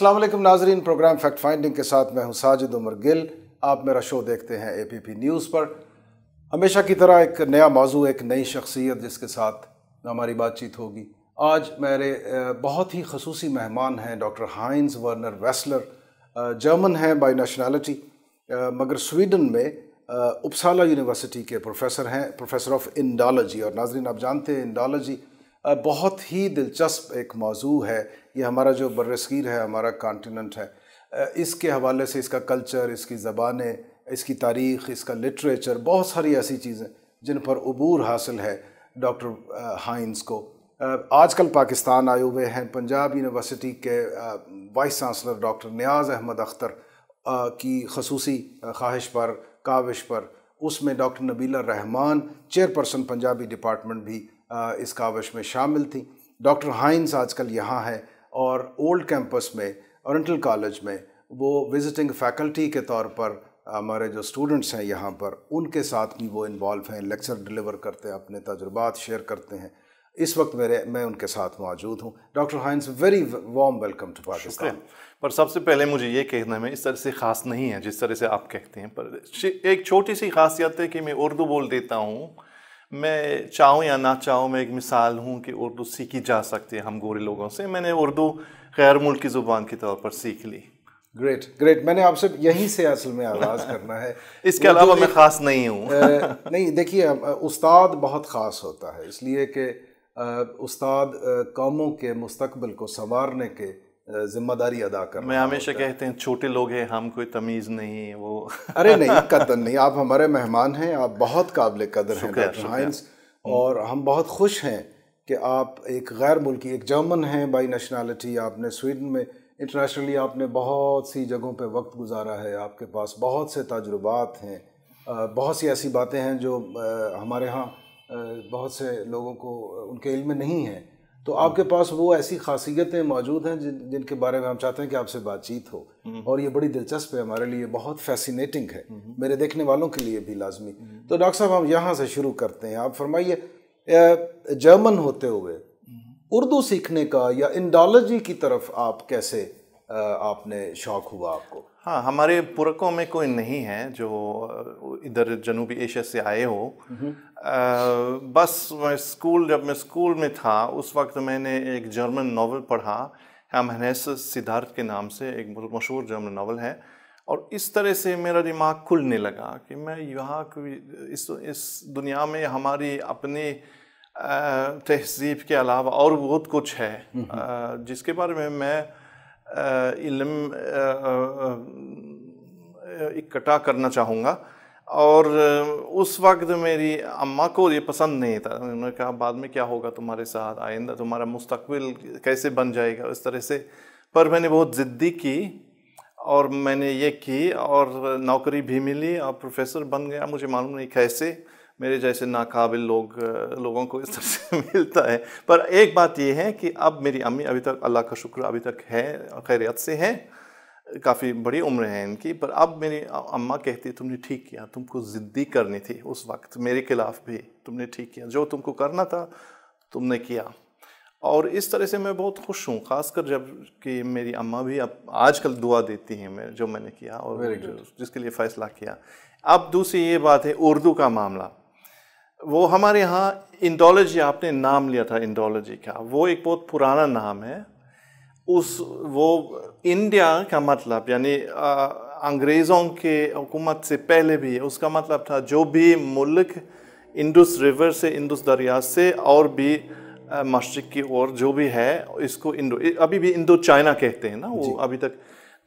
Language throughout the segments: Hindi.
अस्सलाम वालेकुम नाजरीन प्रोग्राम फैक्ट फाइंडिंग के साथ मैं हूं साजिद उमर गिल आप मेरा शो देखते हैं ए पी पी न्यूज़ पर हमेशा की तरह एक नया मौजू एक नई शख्सियत जिसके साथ हमारी बातचीत होगी आज मेरे बहुत ही खसूसी मेहमान हैं doctor Heinz Werner Wessler German हैं बाई नेशनैलिटी मगर स्वीडन में उपसाला यूनिवर्सिटी के प्रोफेसर हैं प्रोफेसर ऑफ इंडालोजी और नाजरीन आप जानते हैं इंडोलॉजी बहुत ही दिलचस्प एक मौजू है ये हमारा जो बरसगीर है हमारा कॉन्टीनेंट है इसके हवाले से इसका कल्चर इसकी ज़बानें इसकी तारीख़ इसका लिटरेचर बहुत सारी ऐसी चीज़ें जिन पर अबूर हासिल है डॉक्टर हाइंस को आजकल पाकिस्तान आए हुए हैं पंजाब यूनिवर्सिटी के vice chancellor doctor Niaz Ahmad Akhtar की खसूसी ख्वाहिश पर काविश पर उसमें doctor Nabeela Rehman chairperson Punjabi department भी इस काविश में शामिल थी डॉक्टर हाइंस आजकल यहाँ है और ओल्ड कैंपस में औरटल कॉलेज में वो विजिटिंग फैकल्टी के तौर पर हमारे जो स्टूडेंट्स हैं यहाँ पर उनके साथ भी वो इन्वॉल्व हैं लेक्चर डिलीवर करते हैं अपने तजुर्बात शेयर करते हैं इस वक्त मेरे मैं उनके साथ मौजूद हूँ doctor Heinz very warm welcome to Pakistan पर सबसे पहले मुझे ये कहने में इस तरह से ख़ास नहीं है जिस तरह से आप कहते हैं पर एक छोटी सी खासियत है कि मैं उर्दू बोल देता हूँ मैं चाहूँ या ना चाहूँ मैं एक मिसाल हूँ कि उर्दू सीखी जा सकती है हम गोरे लोगों से मैंने उर्दू गैर मुल्क की ज़ुबान के तौर पर सीख ली ग्रेट ग्रेट मैंने आपसे यहीं से असल में आगाज़ करना है इसके अलावा मैं ख़ास नहीं हूँ नहीं देखिए उस्ताद बहुत ख़ास होता है इसलिए कि उस्ताद कौमों के मुस्तबिल को संवारने के जिम्मेदारी अदा कर मैं हमेशा कहते हैं छोटे लोग हैं हम कोई तमीज़ नहीं है वो अरे नहीं कदर नहीं आप हमारे मेहमान हैं आप बहुत काबिल कदर हैं और हम बहुत खुश हैं कि आप एक गैर मुल्की एक जर्मन हैं बाई नेशनैलिटी आपने स्वीडन में इंटरनेशनली आपने बहुत सी जगहों पे वक्त गुजारा है आपके पास बहुत से तजुर्बात हैं बहुत सी ऐसी बातें हैं जो हमारे यहाँ बहुत से लोगों को उनके इल्म नहीं है तो आपके पास वो ऐसी खासियतें मौजूद हैं जिन जिनके बारे में हम चाहते हैं कि आपसे बातचीत हो हम्म। और ये बड़ी दिलचस्प है हमारे लिए बहुत फैसिनेटिंग है हम्म। मेरे देखने वालों के लिए भी लाजमी हम्म। तो डॉक्टर साहब हम यहाँ से शुरू करते हैं आप फरमाइए जर्मन होते हुए उर्दू सीखने का या इंडोलॉजी की तरफ आप कैसे आपने शौक हुआ आपको हाँ हमारे पुरकों में कोई नहीं है जो इधर जनूबी एशिया से आए हो बस मैं स्कूल जब मैं स्कूल में था उस वक्त मैंने एक जर्मन नावल पढ़ा हम हनेस सिद्धार्थ के नाम से एक बहुत मशहूर जर्मन नावल है और इस तरह से मेरा दिमाग खुलने लगा कि मैं यहाँ इस इस दुनिया में हमारी अपनी तहजीब के अलावा और बहुत कुछ है हम्म, हम्म। जिसके बारे में मैं इल्म इकट्ठा करना चाहूँगा और उस वक्त मेरी अम्मा को ये पसंद नहीं था उन्होंने कहा बाद में क्या होगा तुम्हारे साथ आइंदा तुम्हारा मुस्तकबिल कैसे बन जाएगा उस तरह से पर मैंने बहुत ज़िद्दी की और मैंने ये की और नौकरी भी मिली और प्रोफेसर बन गया मुझे मालूम नहीं कैसे मेरे जैसे नाकाबिल लोग लोगों को इस तरह से मिलता है पर एक बात यह है कि अब मेरी अम्मी अभी तक अल्लाह का शुक्र अभी तक है खैरियत से हैं काफ़ी बड़ी उम्र है इनकी पर अब मेरी अम्मा कहती तुमने ठीक किया तुमको ज़िद्दी करनी थी उस वक्त मेरे खिलाफ भी तुमने ठीक किया जो तुमको करना था तुमने किया और इस तरह से मैं बहुत खुश हूँ खासकर जब कि मेरी अम्मा भी अब आजकल दुआ देती हैं मैं जो मैंने किया और जिसके लिए फ़ैसला किया अब दूसरी ये बात है उर्दू का मामला वो हमारे यहाँ इंडोलॉजी आपने नाम लिया था इंडोलॉजी का वो एक बहुत पुराना नाम है उस वो इंडिया का मतलब यानी अंग्रेज़ों के हुकूमत से पहले भी उसका मतलब था जो भी मुल्क इंडस रिवर से इंडस दरिया से और भी मशरक़ की ओर जो भी है इसको इंडो अभी भी इंडो चाइना कहते हैं ना वो अभी तक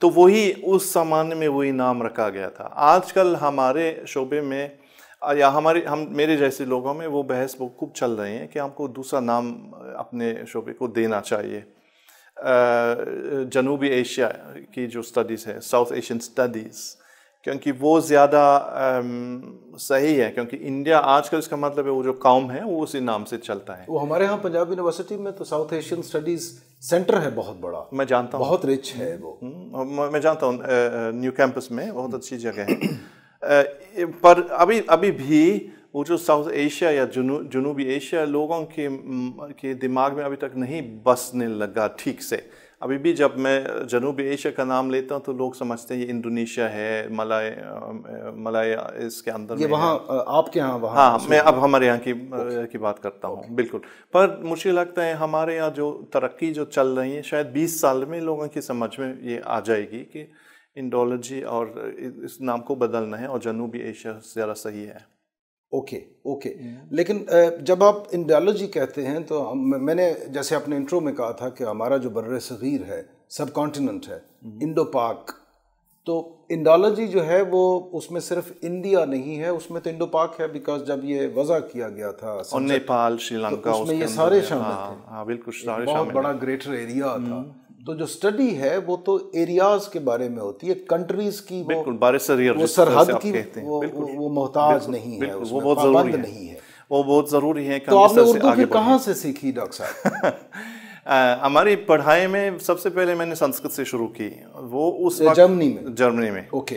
तो वही उस सामान में वही नाम रखा गया था आजकल हमारे शोबे में या हमारे हम मेरे जैसे लोगों में वो बहस खूब चल रही है कि हमको दूसरा नाम अपने शोबे को देना चाहिए जनूबी एशिया की जो स्टडीज़ है साउथ एशियन स्टडीज़ क्योंकि वो ज़्यादा सही है क्योंकि इंडिया आजकल इसका मतलब है वो जो काम है वो उसी नाम से चलता है वो हमारे यहाँ पंजाब यूनिवर्सिटी में तो साउथ एशियन स्टडीज़ सेंटर है बहुत बड़ा मैं जानता हूँ बहुत रिच है वो हम्म, मैं जानता हूँ न्यू कैंपस में बहुत अच्छी जगह है पर अभी अभी भी वो जो साउथ एशिया या जुनू जुनूबी एशिया लोगों के के दिमाग में अभी तक नहीं बसने लगा ठीक से अभी भी जब मैं जनूबी एशिया का नाम लेता हूँ तो लोग समझते हैं ये इंडोनेशिया है मलाय मलाय इसके अंदर ये वहाँ आपके यहाँ वहाँ हाँ मैं अब हमारे यहाँ की की बात करता हूँ बिल्कुल पर मुझे लगता है हमारे यहाँ जो तरक्की जो चल रही है शायद 20 साल में लोगों की समझ में ये आ जाएगी कि इंडोलॉजी और इस नाम को बदलना है और जनूबी एशिया ज़्यादा सही है ओके ओके हम्म। लेकिन जब आप इंडियालॉजी कहते हैं तो हम मैंने जैसे अपने इंट्रो में कहा था कि हमारा जो बर्र सग़ीर है सब कॉन्टिनेंट है हम्म। इंडो पाक तो इंडोलॉजी जो है वो उसमें सिर्फ इंडिया नहीं है उसमें तो इंडो पाक है बिकॉज जब ये वजह किया गया था नेपाल श्रीलंका तो उसमें ये सारे शामिल हाँ, थे हाँ, बिल्कुल सारे बहुत बड़ा ग्रेटर एरिया था हम्म। तो जो स्टडी है वो तो एरियाज के बारे में होती है कंट्रीज की वो, वो सरहद की वो, वो, मोहताज नहीं है वो बहुत जरूरी नहीं है वो बहुत ज़रूरी है तो आपने उर्दू की कहाँ से सीखी डॉक्टर साहब हमारी पढ़ाई में सबसे पहले मैंने संस्कृत से शुरू की वो उस जर्मनी में जर्मनी में ओके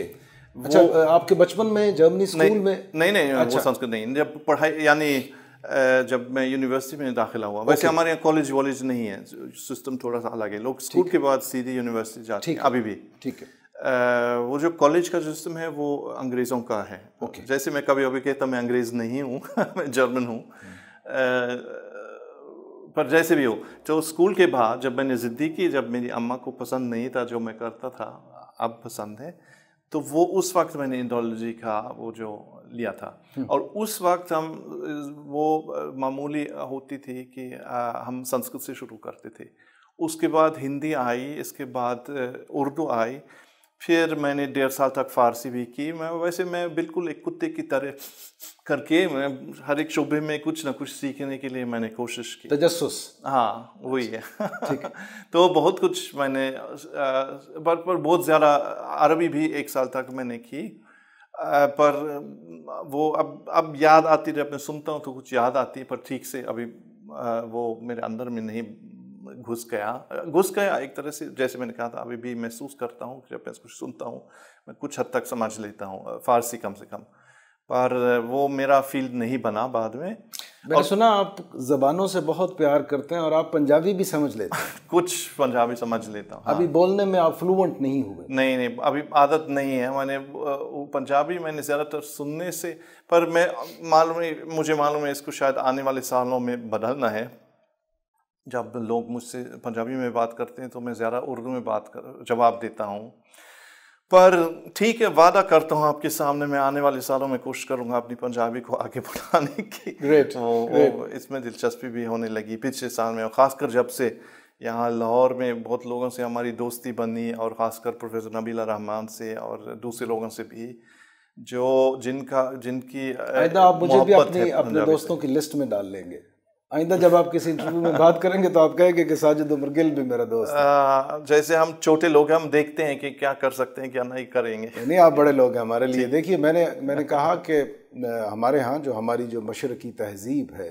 अच्छा आपके बचपन में जर्मनी स्कूल में नहीं नहीं वो अच्छा। संस्कृत नहीं जब पढ़ाई यानी जब मैं यूनिवर्सिटी में दाखिला हुआ वैसे हमारे यहाँ कॉलेज वॉलेज नहीं है सिस्टम थोड़ा सा अलग है लोग स्कूल के बाद सीधे यूनिवर्सिटी जाते हैं अभी भी ठीक है वो जो कॉलेज का सिस्टम है वो अंग्रेज़ों का है ओके जैसे मैं कभी अभी कहता मैं अंग्रेज़ नहीं हूँ मैं जर्मन हूँ पर जैसे भी हो जो तो स्कूल के बाद जब मैंने ज़िद्दी की जब मेरी अम्मा को पसंद नहीं था जो मैं करता था अब पसंद है तो वो उस वक्त मैंने इंडोलॉजी का वो जो लिया था हम्म। और उस वक्त हम वो मामूली होती थी कि हम संस्कृत से शुरू करते थे उसके बाद हिंदी आई इसके बाद उर्दू आई फिर मैंने डेढ़ साल तक फ़ारसी भी की मैं वैसे मैं बिल्कुल एक कुत्ते की तरह करके मैं हर एक शोबे में कुछ ना कुछ सीखने के लिए मैंने कोशिश की तजस्स हाँ वही है ठीक तो बहुत कुछ मैंने पर, पर बहुत ज़्यादा अरबी भी एक साल तक मैंने की पर वो अब अब याद आती रही मैं सुनता हूँ तो कुछ याद आती है पर ठीक से अभी वो मेरे अंदर में नहीं घुस गया घुस गया एक तरह से जैसे मैंने कहा था अभी भी महसूस करता हूँ जब मैं कुछ सुनता हूँ मैं कुछ हद तक समझ लेता हूँ फारसी कम से कम पर वो मेरा फील्ड नहीं बना बाद में मैंने सुना आप जबानों से बहुत प्यार करते हैं और आप पंजाबी भी समझ लेते हैं कुछ पंजाबी समझ लेता हूँ हाँ। अभी बोलने में आप फ्लुएंट नहीं हुए नहीं नहीं अभी आदत नहीं है मैंने पंजाबी मैंने ज़्यादातर सुनने से पर मैं मालूम है मुझे मालूम है इसको शायद आने वाले सालों में बदलना है जब लोग मुझसे पंजाबी में बात करते हैं तो मैं ज़्यादा उर्दू में बात कर जवाब देता हूँ पर ठीक है वादा करता हूँ आपके सामने मैं आने वाले सालों में कोशिश करूंगा अपनी पंजाबी को आगे बढ़ाने की ग्रेट वो, वो इसमें दिलचस्पी भी होने लगी पिछले साल में और ख़ासकर जब से यहाँ लाहौर में बहुत लोगों से हमारी दोस्ती बनी और ख़ासकर प्रोफेसर नबीला रहमान से और दूसरे लोगों से भी जो जिनका जिनकी आप मुझे भी अपनी अपने दोस्तों की लिस्ट में डाल लेंगे आइंदा जब आप किसी इंटरव्यू में बात करेंगे तो आप कहेंगे कि साजिद उमर गिल भी मेरा दोस्त है हाँ, जैसे हम छोटे लोग हैं हम देखते हैं कि क्या कर सकते हैं क्या नहीं करेंगे नहीं आप बड़े लोग हैं हमारे लिए देखिए मैंने मैंने कहा कि हमारे यहाँ जो हमारी जो मशरकी तहजीब है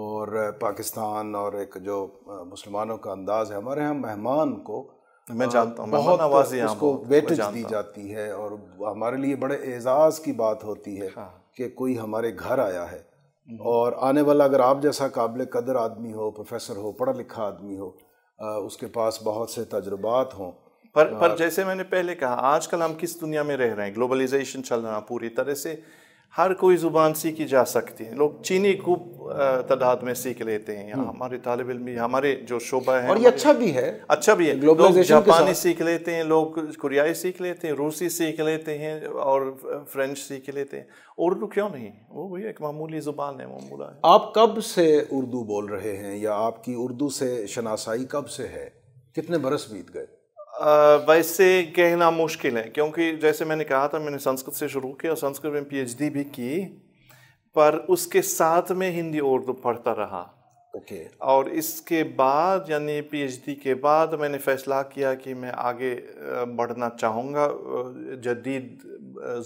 और पाकिस्तान और एक जो मुसलमानों का अंदाज़ है हमारे यहाँ मेहमान को मैं जानता हूँ उसको वेटेज दी जाती है और हमारे लिए बड़े एजाज़ की बात होती है हाँ। कि कोई हमारे घर आया है हम्म। और आने वाला अगर आप जैसा काबिल कदर आदमी हो प्रोफेसर हो पढ़ा लिखा आदमी हो आ, उसके पास बहुत से तजुर्बात हों पर पर जैसे मैंने पहले कहा आजकल हम किस दुनिया में रह रहे हैं ग्लोबलाइजेशन चल रहा पूरी तरह से हर कोई ज़ुबान सीखी जा सकती है लोग चीनी खूब तादाद में सीख लेते हैं हम्म। हमारे तालब इलमी हमारे जो शोबा है और ये अच्छा भी है अच्छा भी है लोग जापानी सीख लेते हैं लोग कुरियाई सीख लेते हैं रूसी सीख लेते हैं और फ्रेंच सीख लेते हैं उर्दू तो क्यों नहीं वो भी एक मामूली ज़ुबान है मामूला है आप कब से उर्दू बोल रहे हैं या आपकी उर्दू से शनासाई कब से है कितने बरस बीत गए वैसे कहना मुश्किल है क्योंकि जैसे मैंने कहा था मैंने संस्कृत से शुरू किया और संस्कृत में पीएचडी भी की पर उसके साथ में हिंदी उर्दू तो पढ़ता रहा ओके okay. और इसके बाद यानी पीएचडी के बाद मैंने फैसला किया कि मैं आगे बढ़ना चाहूँगा जदीद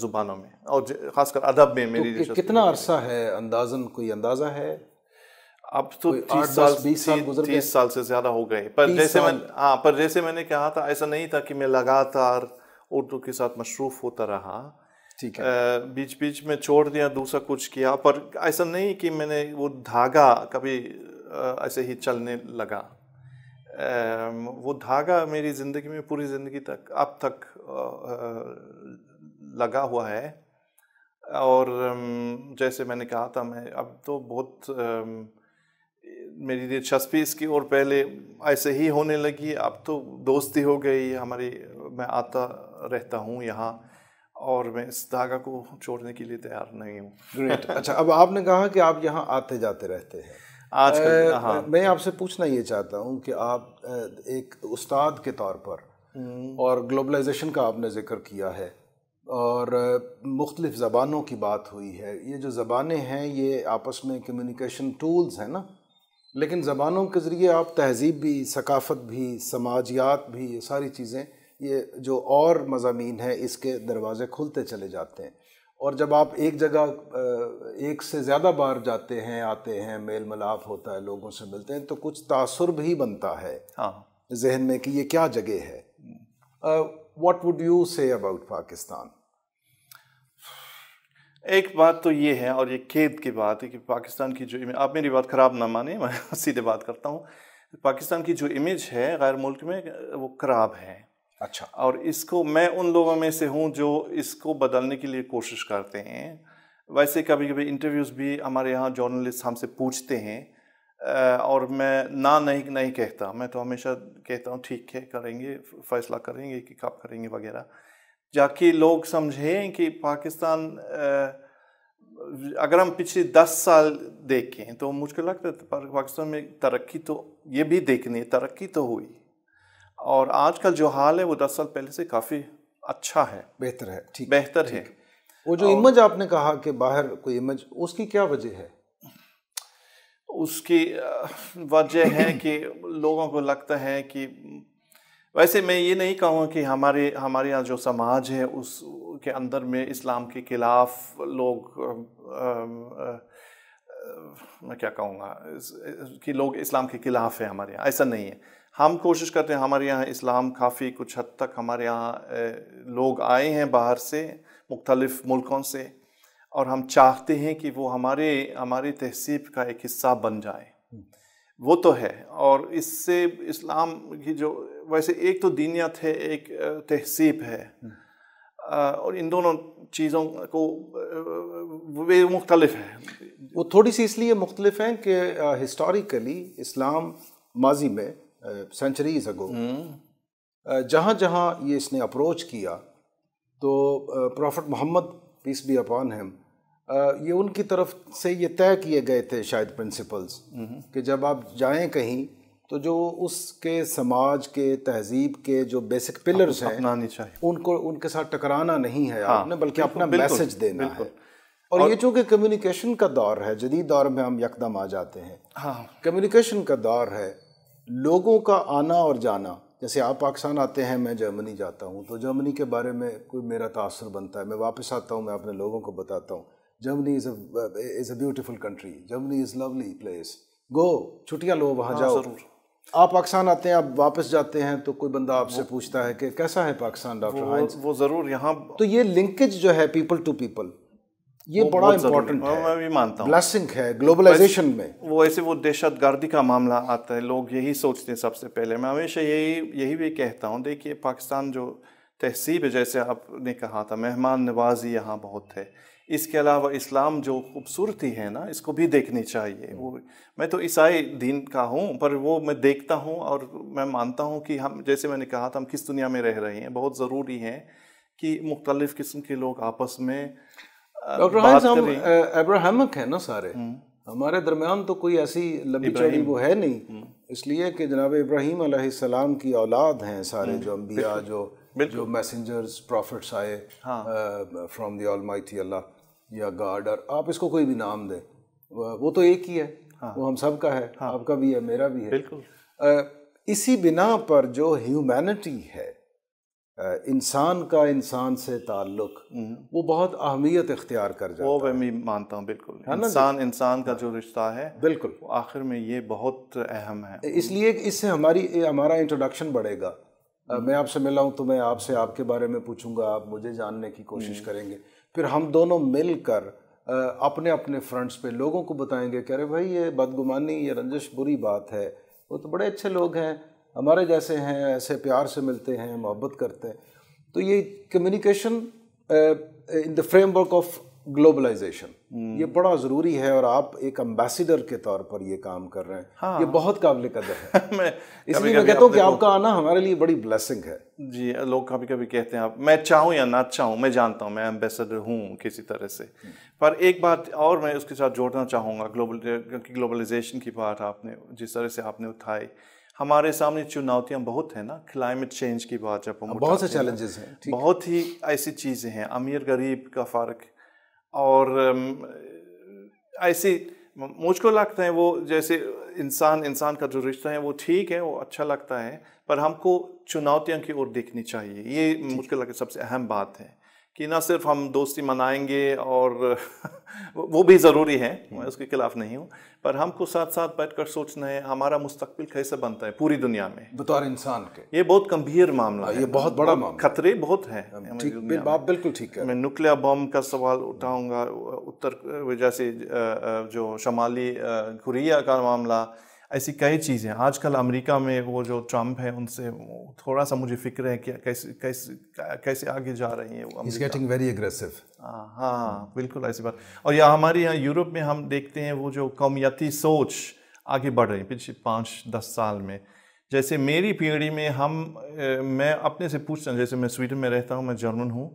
ज़ुबानों में और ख़ासकर अदब में तो मेरी तो कितना अरसा है अंदाजन कोई अंदाज़ा है अब तो तीस साल बीस साल गुजर तीस साल से ज्यादा हो गए पर जैसे मैंने हाँ पर जैसे मैंने कहा था ऐसा नहीं था कि मैं लगातार उर्दू के साथ मशरूफ होता रहा ठीक है बीच बीच में छोड़ दिया दूसरा कुछ किया पर ऐसा नहीं कि मैंने वो धागा कभी ऐसे ही चलने लगा वो धागा मेरी ज़िंदगी में पूरी ज़िंदगी तक अब तक लगा हुआ है और जैसे मैंने कहा था मैं अब तो बहुत मेरी दिलचस्पी इसकी और पहले ऐसे ही होने लगी अब तो दोस्ती हो गई हमारी मैं आता रहता हूँ यहाँ और मैं इस धागा को छोड़ने के लिए तैयार नहीं हूँ अच्छा अब आपने कहा कि आप यहाँ आते जाते रहते हैं आज ए, हाँ मैं आपसे पूछना ये चाहता हूँ कि आप एक उस्ताद के तौर पर हम्म। और ग्लोबलाइजेशन का आपने जिक्र किया है और मुख्तलिफ़ ज़बानों की बात हुई है ये जो ज़बानें हैं ये आपस में कम्युनिकेशन टूल्स हैं ना लेकिन ज़बानों के ज़रिए आप तहजीब भी सकाफ़त भी समाजियात भी ये सारी चीज़ें ये जो और मजामी हैं इसके दरवाज़े खुलते चले जाते हैं और जब आप एक जगह एक से ज़्यादा बार जाते हैं आते हैं मेल मिलाप होता है लोगों से मिलते हैं तो कुछ तासर भी बनता है हाँ। जहन में कि ये क्या जगह है what would you say about Pakistan एक बात तो ये है और ये खेद की बात है कि पाकिस्तान की जो आप मेरी बात ख़राब ना माने मैं सीधे बात करता हूँ पाकिस्तान की जो इमेज है गैर मुल्क में वो ख़राब है अच्छा और इसको मैं उन लोगों में से हूँ जो इसको बदलने के लिए कोशिश करते हैं वैसे कभी कभी इंटरव्यूज़ भी हमारे यहाँ जर्नलिस्ट हमसे पूछते हैं और मैं ना नहीं नहीं कहता मैं तो हमेशा कहता हूँ ठीक है करेंगे फैसला करेंगे कि कब करेंगे वगैरह जबकि लोग समझें कि पाकिस्तान अगर हम पिछले दस साल देखें तो मुझको लगता है तो पाकिस्तान में तरक्की तो ये भी देखनी है तरक्की तो हुई और आजकल जो हाल है वो दस साल पहले से काफ़ी अच्छा है बेहतर है ठीक बेहतर है वो जो इमेज आपने कहा कि बाहर कोई इमेज उसकी क्या वजह है उसकी वजह है कि लोगों को लगता है कि वैसे मैं ये नहीं कहूँगा कि हमारे हमारे यहाँ जो समाज है उस के अंदर में इस्लाम के खिलाफ लोग आ, आ, मैं क्या कहूँगा कि लोग इस्लाम के खिलाफ है हमारे यहाँ ऐसा नहीं है हम कोशिश करते हैं हमारे यहाँ इस्लाम काफ़ी कुछ हद तक हमारे यहाँ लोग आए हैं बाहर से मुख्तलिफ़ मुल्कों से और हम चाहते हैं कि वो हमारे हमारी तहसीब का एक हिस्सा बन जाए हम्म। वो तो है और इससे इस्लाम की जो वैसे एक तो दीनियत है एक तहसीब है हम्म। और इन दोनों चीज़ों को वे मुख्तलफ हैं वो थोड़ी सी इसलिए मुख्तलिफ हैं कि हिस्टोरिकली इस्लाम माजी में सेंचुरीज हम्म। अगो जहाँ जहाँ ये इसने अप्रोच किया तो prophet Muhammad peace be upon हम ये उनकी तरफ से ये तय किए गए थे शायद प्रिंसिपल्स हम्म। कि जब आप जाएं कहीं तो जो उसके समाज के तहजीब के जो बेसिक पिलर्स हैं उनको उनके साथ टकराना नहीं है हाँ, आपने बल्कि अपना मैसेज देना है और, और ये चूँकि कम्युनिकेशन का दौर है जदीद दौर में हम यकदम आ जाते हैं हाँ कम्युनिकेशन का दौर है लोगों का आना और जाना जैसे आप पाकिस्तान आते हैं मैं जर्मनी जाता हूँ तो जर्मनी के बारे में कोई मेरा तासर बनता है मैं वापस आता हूँ मैं अपने लोगों को बताता हूँ Germany is is a beautiful country Germany is lovely place go छुट्टियाँ लो वहाँ हाँ, जाओ आप पाकिस्तान आते हैं आप वापस जाते हैं तो कोई बंदा आपसे पूछता है कि कैसा है पाकिस्तान डॉक्टर वो, वो ज़रूर यहाँ तो ये लिंकेज जो है पीपल टू पीपल ये बड़ा इम्पोर्टेंट है मैं भी मानता हूँ ब्लेसिंग है ग्लोबलाइजेशन में वो ऐसे वो दहशत गर्दी का मामला आता है लोग यही सोचते हैं सबसे पहले मैं हमेशा यही यही भी कहता हूँ देखिए पाकिस्तान जो तहसीब है जैसे आपने कहा था मेहमान नवाजी यहाँ बहुत है इसके अलावा इस्लाम जो खूबसूरती है ना इसको भी देखनी चाहिए वो मैं तो ईसाई दीन का हूँ पर वो मैं देखता हूँ और मैं मानता हूँ कि हम जैसे मैंने कहा था हम किस दुनिया में रह रहे हैं बहुत ज़रूरी है कि मुख्तलिफ़ किस्म के लोग आपस में अब्राहमक है ना सारे हम्म। हमारे दरमियान तो कोई ऐसी लंबी चौड़ी वो है नहीं हम्म। इसलिए कि जनाब इब्राहिम सलाम की औलाद हैं सारे हम्म। जो अम्बिया जो जो मैसेंजर्स प्रॉफिट्स आए from the almighty Allah या गार्डर आप इसको कोई भी नाम दें वो तो एक ही है हाँ। वो हम सब का है हाँ। आपका भी है मेरा भी है बिल्कुल इसी बिना पर जो ह्यूमैनिटी है इंसान का इंसान से ताल्लुक हम्म। वो बहुत अहमियत इख्तियार कर जाता वो मैं मानता हूँ बिल्कुल इंसान इंसान का हाँ। जो रिश्ता है बिल्कुल आखिर में ये बहुत अहम है इसलिए इससे हमारी हमारा इंट्रोडक्शन बढ़ेगा हम्म। मैं आपसे मिला हूँ तो मैं आपसे आपके बारे में पूछूंगा आप मुझे जानने की कोशिश हम्म। करेंगे फिर हम दोनों मिलकर अपने अपने फ्रंट्स पे लोगों को बताएंगे कि अरे भाई ये बदगुमानी ये रंजिश बुरी बात है वो तो बड़े अच्छे लोग हैं हमारे जैसे हैं ऐसे प्यार से मिलते हैं मोहब्बत करते हैं तो ये communication in the framework of globalization hmm. ये बड़ा ज़रूरी है और आप एक अम्बेसडर के तौर पर ये काम कर रहे हैं हाँ। ये बहुत काबिल कदर है मैं इसलिए मैं कहता हूँ कि आपका आना हमारे लिए बड़ी ब्लेसिंग है जी लोग कभी कभी कहते हैं आप मैं चाहूँ या ना चाहूँ मैं जानता हूँ मैं अम्बेसडर हूँ किसी तरह से hmm. पर एक बात और मैं उसके साथ जोड़ना चाहूँगा ग्लोबल क्योंकि ग्लोबलाइजेशन की बात आपने जिस तरह से आपने उठाई हमारे सामने चुनौतियाँ बहुत हैं ना क्लाइमेट चेंज की बात जब हम बहुत से चैलेंजेस हैं बहुत ही ऐसी चीज़ें हैं अमीर गरीब का फ़र्क और ऐसे मुझको लगता है वो जैसे इंसान इंसान का जो रिश्ता है वो ठीक है वो अच्छा लगता है पर हमको चुनौतियों की ओर देखनी चाहिए ये मुझको लगता है सबसे अहम बात है कि ना सिर्फ हम दोस्ती मनाएंगे और वो भी ज़रूरी है मैं हम्म। उसके खिलाफ नहीं हूँ पर हमको साथ साथ बैठकर सोचना है हमारा मुस्तकबिल कैसे बनता है पूरी दुनिया में बतौर इंसान के ये बहुत गंभीर मामला हाँ, है ये बहुत बड़ा मामला खतरे बहुत हैं हाँ, आप बिल्कुल ठीक है मैं न्यूक्लियर बम का सवाल उठाऊंगा उत्तर जैसे जो शमाली कुरिया का मामला ऐसी कई चीज़ें आजकल अमेरिका में वो जो ट्रंप है उनसे थोड़ा सा मुझे फिक्र है कि कैसे कैसे कैसे आगे जा रही है वो गेटिंग वेरी एग्रेसिव हाँ बिल्कुल ऐसी बात और यह हमारे यहाँ यूरोप में हम देखते हैं वो जो कौमियती सोच आगे बढ़ रही है पिछले पाँच दस साल में जैसे मेरी पीढ़ी में हम मैं अपने से पूछता हूँ जैसे मैं स्वीडन में रहता हूँ मैं जर्मन हूँ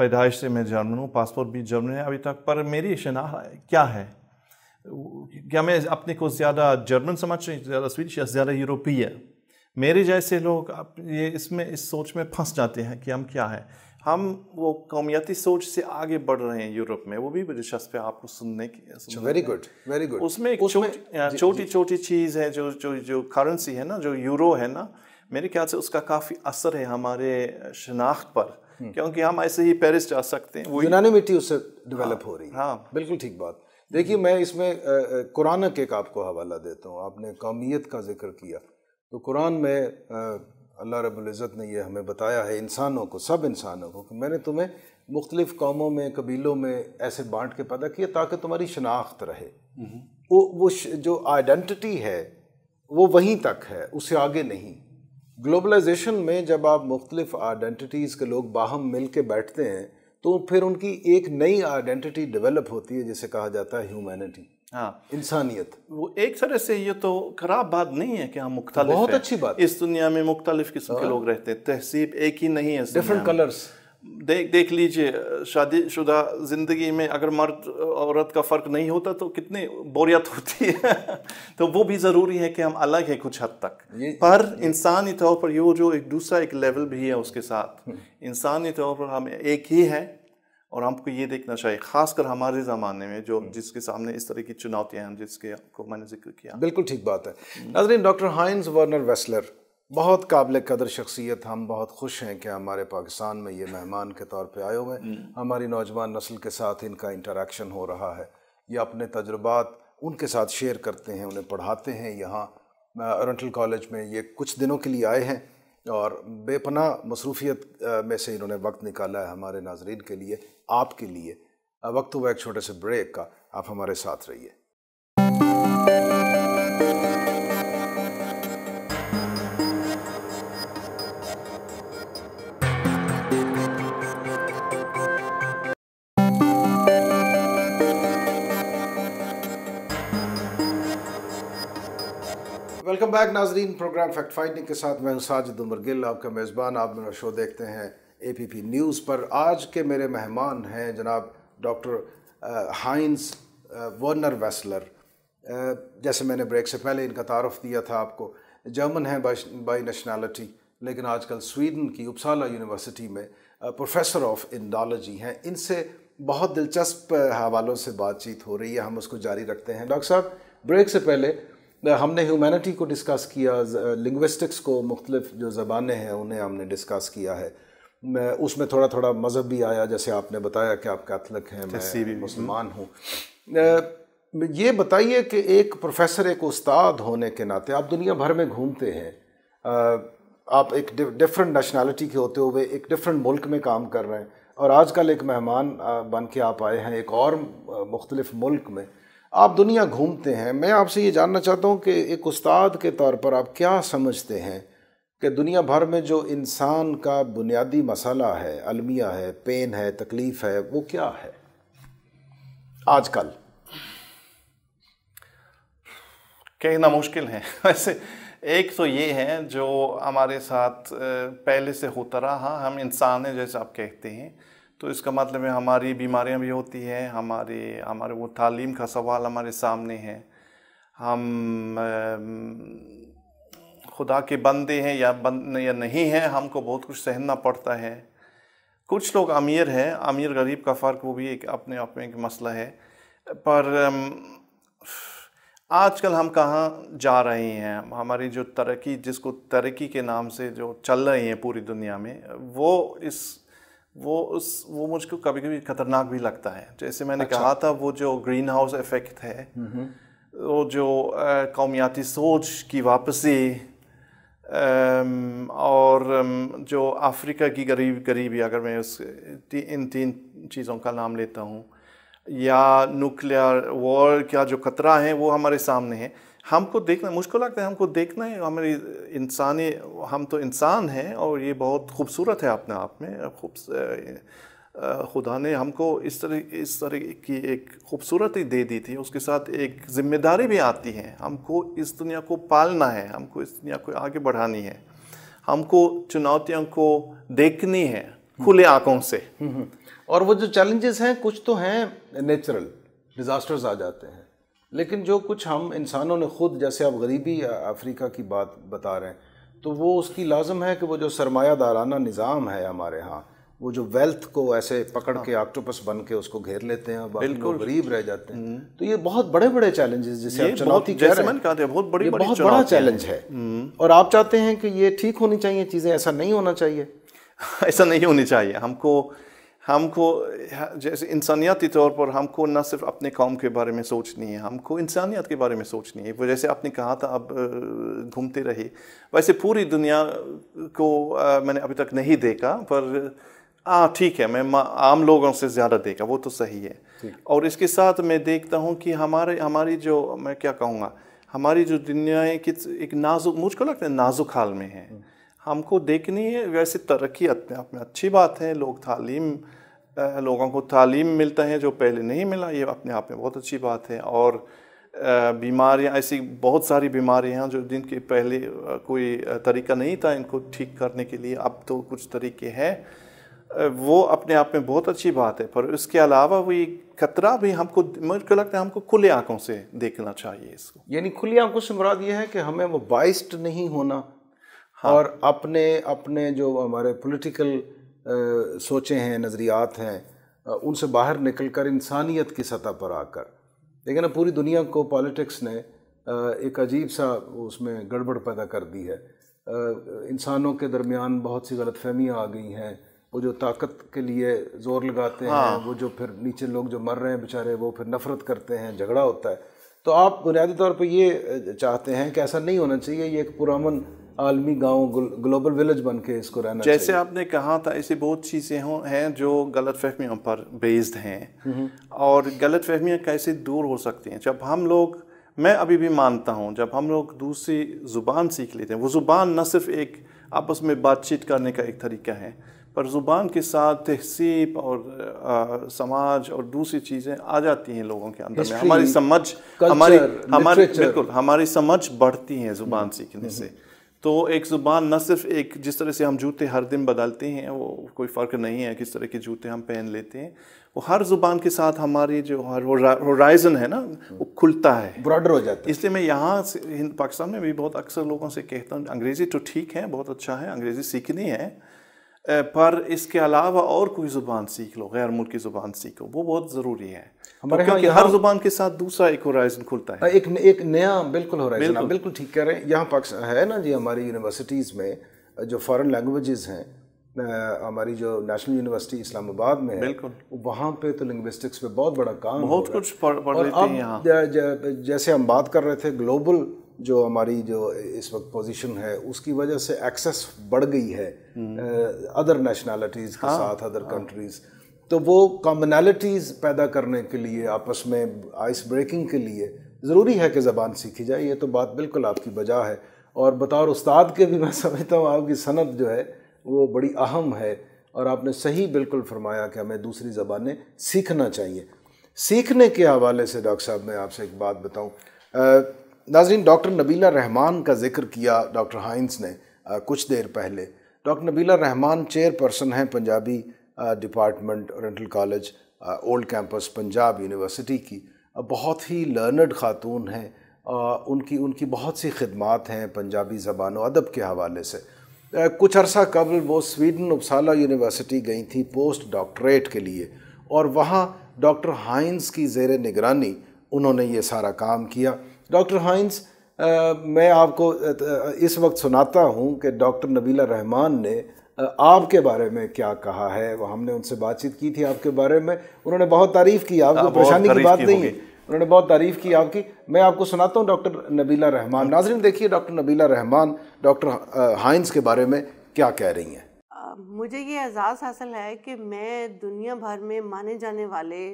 पैदाइश से मैं जर्मन हूँ पासपोर्ट भी जर्मन है अभी तक पर मेरी शनाख्त क्या है क्या मैं अपने को ज़्यादा जर्मन समझ रही ज़्यादा स्वीडिश या ज़्यादा यूरोपीय मेरे जैसे लोग ये इसमें इस सोच में फंस जाते हैं कि हम क्या हैं हम वो कौमियती सोच से आगे बढ़ रहे हैं यूरोप में वो भी दिलचस्प है आपको सुनने की वेरी गुड वेरी गुड उसमें एक छोटी छोटी चीज़ है जो जो जो करेंसी है ना जो यूरो है ना मेरे ख्याल से उसका काफ़ी असर है हमारे शनाख्त पर हम्म। क्योंकि हम ऐसे ही पेरिस जा सकते हैं वो यूनानी मिट्टी उससे डेवलप हाँ, हो रही है हाँ बिल्कुल ठीक बात देखिए मैं इसमें कुरान के एक आपको हवाला देता हूँ आपने कामियत का जिक्र किया तो कुरान में अल्लाह रब्ज़त ने यह हमें बताया है इंसानों को सब इंसानों को कि मैंने तुम्हें मुख्तलिफ़ कौमों में कबीलों में ऐसे बांट के पैदा किया ताकि तुम्हारी शनाख्त रहे हम्म, हम्म। वो वो जो आइडेंटिटी है वो वहीं तक है उससे आगे नहीं ग्लोबलाइजेशन में जब आप मुख्तलिफ़ आइडेंटिटीज़ के लोग बाहम मिल के बैठते हैं तो फिर उनकी एक नई आइडेंटिटी डेवलप होती है जिसे कहा जाता है ह्यूमैनिटी हाँ इंसानियत वो एक तरह से ये तो खराब बात नहीं है कि हम मुख्तलिफ बहुत अच्छी बात इस दुनिया में मुख्तलिफ किस्म के हाँ। लोग रहते हैं तहसीब एक ही नहीं है डिफरेंट कलर्स देख देख लीजिए शादीशुदा ज़िंदगी में अगर मर्द औरत का फ़र्क नहीं होता तो कितनी बोरियत होती है तो वो भी ज़रूरी है कि हम अलग हैं कुछ हद तक ये, पर इंसानी तौर पर ये जो एक दूसरा एक लेवल भी है उसके साथ हम्म। इंसानी तौर पर हम एक ही हैं और हमको ये देखना चाहिए खासकर हमारे ज़माने में जो हम्म। जिसके सामने इस तरह की चुनौतियाँ हैं जिसके आपको मैंने जिक्र किया बिल्कुल ठीक बात है नाजरीन डॉक्टर हाइन्स वर्नर वेस्लर बहुत काबिल कदर शख्सियत हम बहुत खुश हैं कि हमारे पाकिस्तान में ये मेहमान के तौर पे आए हुए हैं हम्म। हमारी नौजवान नस्ल के साथ इनका इंटरेक्शन हो रहा है ये अपने तजुर्बात उनके साथ शेयर करते हैं उन्हें पढ़ाते हैं यहाँ औरटल कॉलेज में ये कुछ दिनों के लिए आए हैं और बेपना मसरूफियत में से इन्होंने वक्त निकाला है हमारे नाजरन के लिए आपके लिए वक्त हुआ एक छोटे से ब्रेक का आप हमारे साथ रहिए वेलकम बैक नाजरीन प्रोग्राम फैक्ट फाइंडिंग के साथ मैं साजिद उमर गिल आपका मेज़बान आप मेरा शो देखते हैं ए पी पी न्यूज़ पर आज के मेरे मेहमान हैं जनाब डॉक्टर हाइंस वर्नर वेस्लर जैसे मैंने ब्रेक से पहले इनका तारफ़ दिया था आपको जर्मन हैं बाई नेशनैलिटी लेकिन आजकल स्वीडन की उपसाला यूनिवर्सिटी में प्रोफेसर ऑफ इंडोलॉजी हैं इनसे बहुत दिलचस्प हवालों से बातचीत हो रही है हम उसको जारी रखते हैं डॉक्टर साहब ब्रेक से पहले हमने ह्यूमैनिटी को डिस्कस किया लिंग्विस्टिक्स को मुख्तलिफ जो ज़बानें हैं उन्हें हमने डिस्कस किया है उसमें थोड़ा थोड़ा मज़हब भी आया जैसे आपने बताया कि आप कैथलिक हैं मैं मुसलमान हूँ ये बताइए कि एक प्रोफेसर एक उस्ताद होने के नाते आप दुनिया भर में घूमते हैं आप एक डिफरेंट नेशनैलिटी के होते हुए एक डिफरेंट मुल्क में काम कर रहे हैं और आजकल एक मेहमान बन के आप आए हैं एक और मुख्तलिफ मुल्क में आप दुनिया घूमते हैं मैं आपसे ये जानना चाहता हूँ कि एक उस्ताद के तौर पर आप क्या समझते हैं कि दुनिया भर में जो इंसान का बुनियादी मसाला है अलमिया है पेन है तकलीफ़ है वो क्या है आजकल कहना मुश्किल है वैसे एक तो ये है जो हमारे साथ पहले से होता रहा हम इंसान हैं जैसे आप कहते हैं तो इसका मतलब है हमारी बीमारियां भी होती हैं हमारे हमारे वो तालीम का सवाल हमारे सामने है हम खुदा के बंदे हैं या बंद या नहीं हैं हमको बहुत कुछ सहनना पड़ता है कुछ लोग अमीर हैं अमीर गरीब का फ़र्क वो भी एक अपने आप में एक मसला है पर आजकल हम कहाँ जा रहे हैं हमारी जो तरक्की जिसको तरक्की के नाम से जो चल रही है पूरी दुनिया में वो इस वो उस वो मुझको कभी कभी खतरनाक भी लगता है जैसे मैंने अच्छा। कहा था वो जो ग्रीन हाउस इफेक्ट है वो जो कौमियाती सोच की वापसी और जो अफ्रीका की गरीब गरीबी अगर मैं उस ती, इन तीन चीज़ों का नाम लेता हूँ या न्यूक्लियर वॉर का जो खतरा है वो हमारे सामने है हमको देखना मुझको लगता है हमको देखना है हमारी इंसानी हम तो इंसान हैं और ये बहुत खूबसूरत है अपने आप में खूब खुदा ने हमको इस तरह इस तरह की एक खूबसूरती दे दी थी उसके साथ एक जिम्मेदारी भी आती है हमको इस दुनिया को पालना है हमको इस दुनिया को आगे बढ़ानी है हमको चुनौतियों को देखनी है हम्म। खुले आँखों से हम्म, हम्म। और वो जो चैलेंजेस हैं कुछ तो हैं नेचुरल डिज़ास्टर्स आ जाते हैं लेकिन जो कुछ हम इंसानों ने ख़ुद जैसे आप गरीबी अफ्रीका की बात बता रहे हैं तो वो उसकी लाजम है कि वो जो सरमाया दाराना निज़ाम है हमारे यहाँ वो जो वेल्थ को ऐसे पकड़ हाँ। के ऑक्टोपस बन के उसको घेर लेते हैं बिल्कुल गरीब रह जाते हैं हम्म। तो ये बहुत बड़े बड़े चैलेंजेस जिसे आप चुनौती कह रहे हैं बहुत बड़ी, बड़ी बहुत बड़ा चैलेंज है हम्म। और आप चाहते हैं कि ये ठीक होनी चाहिए चीज़ें ऐसा नहीं होना चाहिए ऐसा नहीं होनी चाहिए हमको हमको जैसे इंसानियती तौर पर हमको न सिर्फ अपने काम के बारे में सोचनी है हमको इंसानियत के बारे में सोचनी है वो जैसे आपने कहा था अब घूमते रहे वैसे पूरी दुनिया को मैंने अभी तक नहीं देखा पर हाँ ठीक है मैं आम लोगों से ज़्यादा देखा वो तो सही है और इसके साथ मैं देखता हूँ कि हमारे हमारी जो मैं क्या कहूँगा हमारी जो दुनिया है कि एक नाजुक मुझको लगता है नाजुक हाल में है हम्म। हमको देखनी है वैसे तरक्की अपने आप में अच्छी बात है लोग तालीम लोगों को तालीम मिलता है जो पहले नहीं मिला ये अपने आप में बहुत अच्छी बात है और बीमारियां ऐसी बहुत सारी बीमारियां जो जिनके पहले कोई तरीका नहीं था इनको ठीक करने के लिए अब तो कुछ तरीके हैं वो अपने आप में बहुत अच्छी बात है पर उसके अलावा वो खतरा भी हमको मुझको लगता है हमको खुले आंखों से देखना चाहिए इसको यानी खुली आंखों से मुराद ये है कि हमें वो बाइस्ड नहीं होना हाँ। और अपने अपने जो हमारे पॉलिटिकल सोचें हैं नज़रियात हैं उनसे बाहर निकल कर इंसानियत की सतह पर आकर लेकिन अब पूरी दुनिया को पॉलिटिक्स ने एक अजीब सा उसमें गड़बड़ पैदा कर दी है इंसानों के दरमियान बहुत सी गलत फहमियाँ आ गई हैं वो जो ताकत के लिए ज़ोर लगाते हाँ। हैं वो जो फिर नीचे लोग जो मर रहे हैं बेचारे वो फिर नफ़रत करते हैं झगड़ा होता है तो आप बुनियादी तौर पर ये चाहते हैं कि ऐसा नहीं होना चाहिए ये एक पुरान आलमी गांव ग्लोबल विलेज बन के इसको रहना जैसे चाहिए। आपने कहा था ऐसी बहुत चीज़ें हैं जो गलत फहमियों पर बेस्ड हैं और गलत फहमियाँ कैसे दूर हो सकती हैं जब हम लोग मैं अभी भी मानता हूँ जब हम लोग दूसरी ज़ुबान सीख लेते हैं वो ज़ुबान न सिर्फ एक आपस में बातचीत करने का एक तरीका है पर ज़ुबान के साथ तहसीब और आ, समाज और दूसरी चीज़ें आ जाती हैं लोगों के अंदर में हमारी समझ culture, हमारी हमारी बिल्कुल हमारी समझ बढ़ती है ज़ुबान सीखने से तो एक ज़ुबान न सिर्फ एक जिस तरह से हम जूते हर दिन बदलते हैं वो कोई फ़र्क नहीं है किस तरह के जूते हम पहन लेते हैं वो हर ज़ुबान के साथ हमारी जो हर होराइजन है ना वो खुलता है ब्रॉडर हो जाता है इसलिए मैं यहाँ से हिंद पाकिस्तान में भी बहुत अक्सर लोगों से कहता हूँ अंग्रेज़ी तो ठीक है बहुत अच्छा है अंग्रेज़ी सीखनी है पर इसके अलावा और कोई ज़ुबान सीख लो गैर मुल्की ज़ुबान सीखो वो बहुत ज़रूरी है हमारे तो हर जुबान के साथ दूसरा एक होराइजन खुलता है एक एक नया बिल्कुल होराइजन बिल्कुल ठीक कह रहे हैं यहाँ पाकिस्तान है ना जी हमारी यूनिवर्सिटीज़ में जो फॉरेन लैंग्वेजेस हैं हमारी जो नेशनल यूनिवर्सिटी इस्लामाबाद में है वहाँ पे तो लिंग्विस्टिक्स पे बहुत बड़ा काम बहुत कुछ पढ़ पढ़ और अब जैसे हम बात कर रहे थे ग्लोबल जो हमारी जो इस वक्त पोजीशन है उसकी वजह से एक्सेस बढ़ गई है हम्म। अदर नेशनैलिटीज़ के हाँ, साथ अदर हाँ, कंट्रीज़ तो वो कॉमनैलिटीज़ पैदा करने के लिए आपस में आइस ब्रेकिंग के लिए ज़रूरी है कि ज़बान सीखी जाए ये तो बात बिल्कुल आपकी बजा है और बतौर उस्ताद के भी मैं समझता हूँ आपकी सनत जो है वो बड़ी अहम है और आपने सही बिल्कुल फरमाया कि हमें दूसरी ज़बानें सीखना चाहिए सीखने के हवाले से डॉक्टर साहब मैं आपसे एक बात बताऊँ नाजरीन डॉक्टर नबीला रहमान का जिक्र किया डॉक्टर हाइंस ने आ, कुछ देर पहले डॉक्टर नबीला रहमान चेयरपर्सन हैं Punjabi department oriental college old campus Punjab university की बहुत ही लर्नड ख़ातून हैं उनकी उनकी बहुत सी खदमात हैं पंजाबी ज़बान अदब के हवाले से कुछ अरसा कबल वो स्वीडन उपसाला यूनिवर्सिटी गई थी पोस्ट डॉक्टरेट के लिए और वहाँ डॉक्टर हाइंस की जेर निगरानी उन्होंने ये सारा काम किया डॉक्टर हाइंस मैं आपको इस वक्त सुनाता हूँ कि डॉक्टर नबीला रहमान ने आपके बारे में क्या कहा है वो हमने उनसे बातचीत की थी आपके बारे में उन्होंने बहुत तारीफ़ की आपको हाँ, परेशानी की बात की नहीं है उन्होंने बहुत तारीफ़ की आपकी मैं आपको सुनाता हूँ डॉक्टर नबीला रहमान हाँ। नाजरीन देखिए डॉक्टर नबीला रहमान डॉक्टर हाइंस के बारे में क्या कह रही हैं मुझे ये एजाज़ हासिल है कि मैं दुनिया भर में माने जाने वाले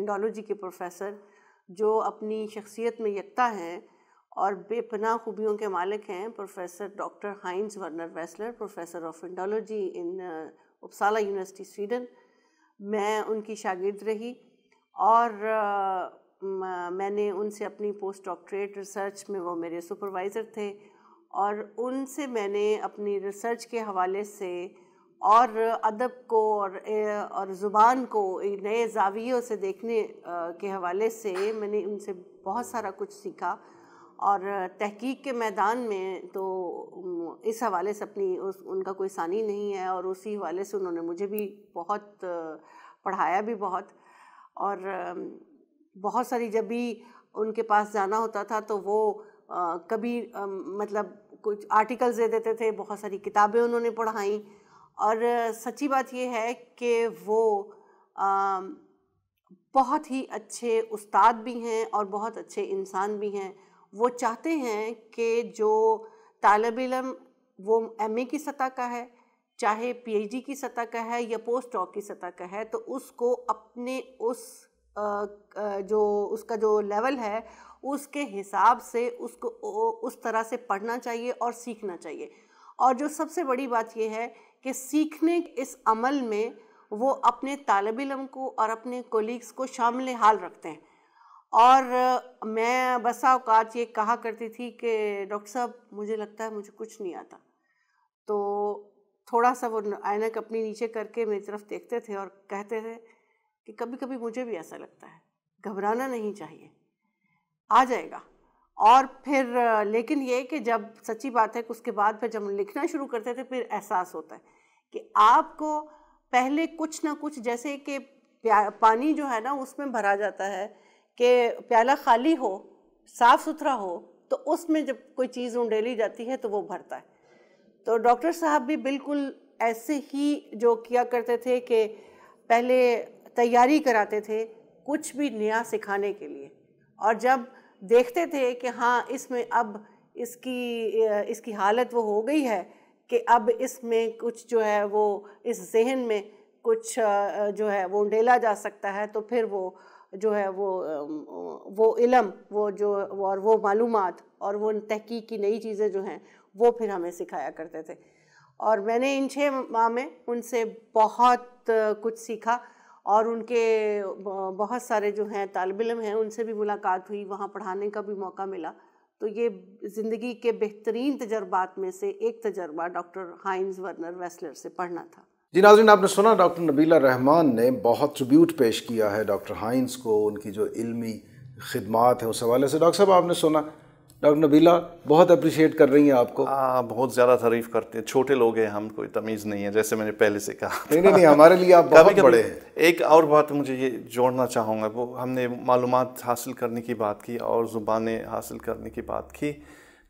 इंडोलॉजी के प्रोफेसर जो अपनी शख्सियत में यकता हैं और बेपनाह खूबियों के मालिक हैं professor doctor Heinz Werner Wessler professor of Indology in Uppsala university Sweden मैं उनकी शागिर्द रही और uh, मैंने उनसे अपनी पोस्ट डॉक्टरेट रिसर्च में वो मेरे सुपरवाइज़र थे और उनसे मैंने अपनी रिसर्च के हवाले से और अदब को और और ज़ुबान को नए जावियों से देखने के हवाले से मैंने उनसे बहुत सारा कुछ सीखा और तहकीक के मैदान में तो इस हवाले से अपनी उस उनका कोई सानी नहीं है और उसी हवाले से उन्होंने मुझे भी बहुत पढ़ाया भी बहुत और बहुत सारी जब भी उनके पास जाना होता था तो वो कभी मतलब कुछ आर्टिकल्स दे देते थे बहुत सारी किताबें उन्होंने पढ़ाई और सच्ची बात यह है कि वो आ, बहुत ही अच्छे उस्ताद भी हैं और बहुत अच्छे इंसान भी हैं वो चाहते हैं कि जो तालब इलम वो एम की सतह का है चाहे पीएचडी की सतह का है या पोस्ट डॉक की सतह का है तो उसको अपने उस जो उसका जो लेवल है उसके हिसाब से उसको उस तरह से पढ़ना चाहिए और सीखना चाहिए और जो सबसे बड़ी बात यह है कि सीखने इस अमल में वो अपने तालब इलम को और अपने कोलीग्स को शामिल हाल रखते हैं और मैं बसा अवकात ये कहा करती थी कि डॉक्टर साहब मुझे लगता है मुझे कुछ नहीं आता तो थोड़ा सा वो आयनक अपनी नीचे करके मेरी तरफ देखते थे और कहते थे कि कभी कभी मुझे भी ऐसा लगता है घबराना नहीं चाहिए आ जाएगा और फिर लेकिन ये कि जब सच्ची बात है कि उसके बाद फिर जब लिखना शुरू करते थे फिर एहसास होता है कि आपको पहले कुछ ना कुछ जैसे कि पानी जो है ना उसमें भरा जाता है कि प्याला खाली हो साफ़ सुथरा हो तो उसमें जब कोई चीज़ उंडेली जाती है तो वो भरता है तो डॉक्टर साहब भी बिल्कुल ऐसे ही जो किया करते थे कि पहले तैयारी कराते थे कुछ भी नया सिखाने के लिए और जब देखते थे कि हाँ इसमें अब इसकी इसकी हालत वो हो गई है कि अब इसमें कुछ जो है वो इस जहन में कुछ जो है वो उंडेला जा सकता है तो फिर वो जो है वो वो इलम वो जो और वो मालूम और वो तहकीक की नई चीज़ें जो हैं वो फिर हमें सिखाया करते थे और मैंने इन छः माह में उनसे बहुत कुछ सीखा और उनके बहुत सारे जो हैं तालब इम हैं उनसे भी मुलाकात हुई वहाँ पढ़ाने का भी मौका मिला तो ये ज़िंदगी के बेहतरीन तजर्बात में से एक तजर्बा डॉक्टर हाइंस वर्नर वेस्लर से पढ़ना था जी नाजरीन आपने सुना डॉक्टर नबीला रहमान ने बहुत ट्रिब्यूट पेश किया है डॉक्टर हाइंस को उनकी जो इल्मी खिदमत है उस हवाले से डॉक्टर साहब आपने सुना डॉक्टर नबीला बहुत अप्रिशिएट कर रही हैं आपको आ, बहुत ज़्यादा तारीफ़ करते हैं छोटे लोग हैं हम कोई तमीज़ नहीं है जैसे मैंने पहले से कहा नहीं नहीं, नहीं हमारे लिए आप बहुत बड़े हैं एक और बात मुझे ये जोड़ना चाहूँगा वो हमने मालूम हासिल करने की बात की और ज़ुबानें हासिल करने की बात की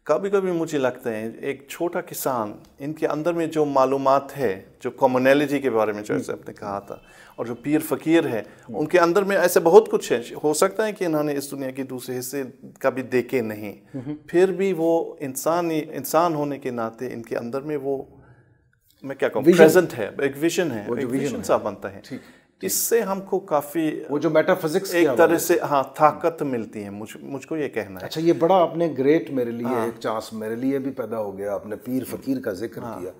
कभी कभी मुझे लगता है एक छोटा किसान इनके अंदर में जो मालूम है जो कॉमनैलिटी के बारे में जो जैसे हम्म। आपने कहा था और जो पीर फ़कीर है उनके अंदर में ऐसे बहुत कुछ है हो सकता है कि इन्होंने इस दुनिया के दूसरे हिस्से कभी देखे नहीं हम्म। फिर भी वो इंसान इंसान होने के नाते इनके अंदर में वो मैं क्या कहूँ प्रेजेंट है एक विजन है एक विजन सा बनता है इससे हमको काफी वो जो मेटाफिजिक्स एक तरह से हाँ ताकत मिलती है मुझ मुझको ये कहना है अच्छा ये बड़ा आपने ग्रेट मेरे लिए हाँ। एक चांस मेरे लिए भी पैदा हो गया आपने पीर फकीर का जिक्र हाँ। किया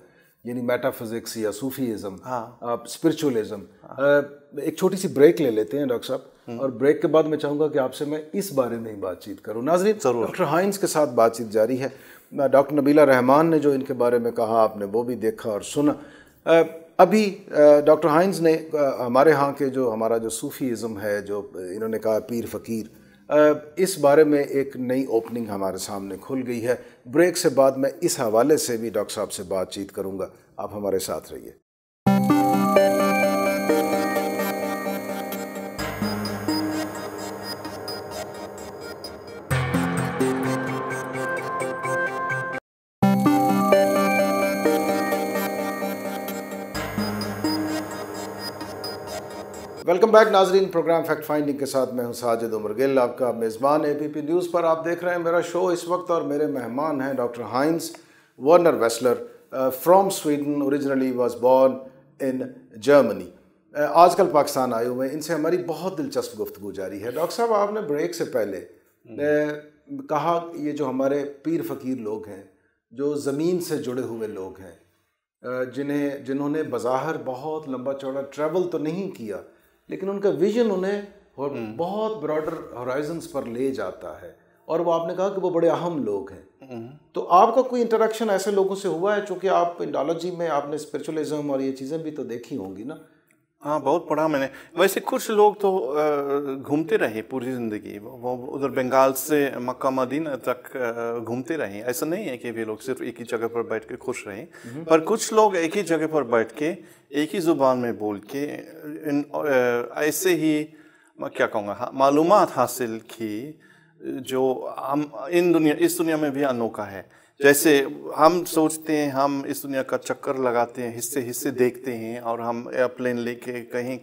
यानी मेटाफिजिक्स या सूफीज़म हाँ। स्पिरिचुअलिज्म हाँ। एक छोटी सी ब्रेक ले लेते हैं डॉक्टर साहब हम्म। और ब्रेक के बाद मैं चाहूँगा कि आपसे मैं इस बारे में ही बातचीत करूँ नाजरीन डॉक्टर हाइंस के साथ बातचीत जारी है डॉक्टर नबीला रहमान ने जो इनके बारे में कहा आपने वो भी देखा और सुना अभी डॉक्टर हाइंस ने हमारे यहाँ के जो हमारा जो सूफ़ीज़म है जो इन्होंने कहा पीर फ़कीर इस बारे में एक नई ओपनिंग हमारे सामने खुल गई है ब्रेक से बाद मैं इस हवाले से भी डॉक्टर साहब से बातचीत करूँगा आप हमारे साथ रहिए वेलकम बैक नाजरीन प्रोग्राम फैक्ट फाइंडिंग के साथ मैं हूं साजिद उमर गिल आपका मेज़बान ए पी पी न्यूज़ पर आप देख रहे हैं मेरा शो इस वक्त और मेरे मेहमान हैं doctor Heinz Werner Wessler from Sweden originally was born in Germany आजकल पाकिस्तान आए हुए हैं इनसे हमारी बहुत दिलचस्प गुफ्तु जारी है डॉक्टर साहब आपने ब्रेक से पहले हम्म। कहा ये जो हमारे पीर फकीर लोग हैं जो ज़मीन से जुड़े हुए लोग हैं uh, जिन्हें जिन्होंने बज़ाहर बहुत लंबा चौड़ा ट्रैवल तो नहीं किया लेकिन उनका विजन उन्हें हम्म। बहुत ब्रॉडर हॉराइजन पर ले जाता है और वो आपने कहा कि वो बड़े अहम लोग हैं हम्म। तो आपका कोई इंटरेक्शन ऐसे लोगों से हुआ है चूँकि आप इंडोलॉजी में आपने स्पिरिचुअलिज्म और ये चीज़ें भी तो देखी होंगी ना हाँ बहुत पढ़ा मैंने वैसे कुछ लोग तो घूमते रहे पूरी ज़िंदगी वो उधर बंगाल से मक्का मदीना तक घूमते रहे ऐसा नहीं है कि वे लोग सिर्फ एक ही जगह पर बैठ के खुश रहे हम्म। पर कुछ लोग एक ही जगह पर बैठ के एक ही ज़ुबान में बोल के इन ऐसे ही मैं क्या कहूँगा मालूम हासिल की जो हम इन दुनिया इस दुनिया में भी अनोखा है जैसे हम सोचते हैं हम इस दुनिया का चक्कर लगाते हैं हिस्से हिस्से देखते हैं और हम एयरप्लेन लेके कहीं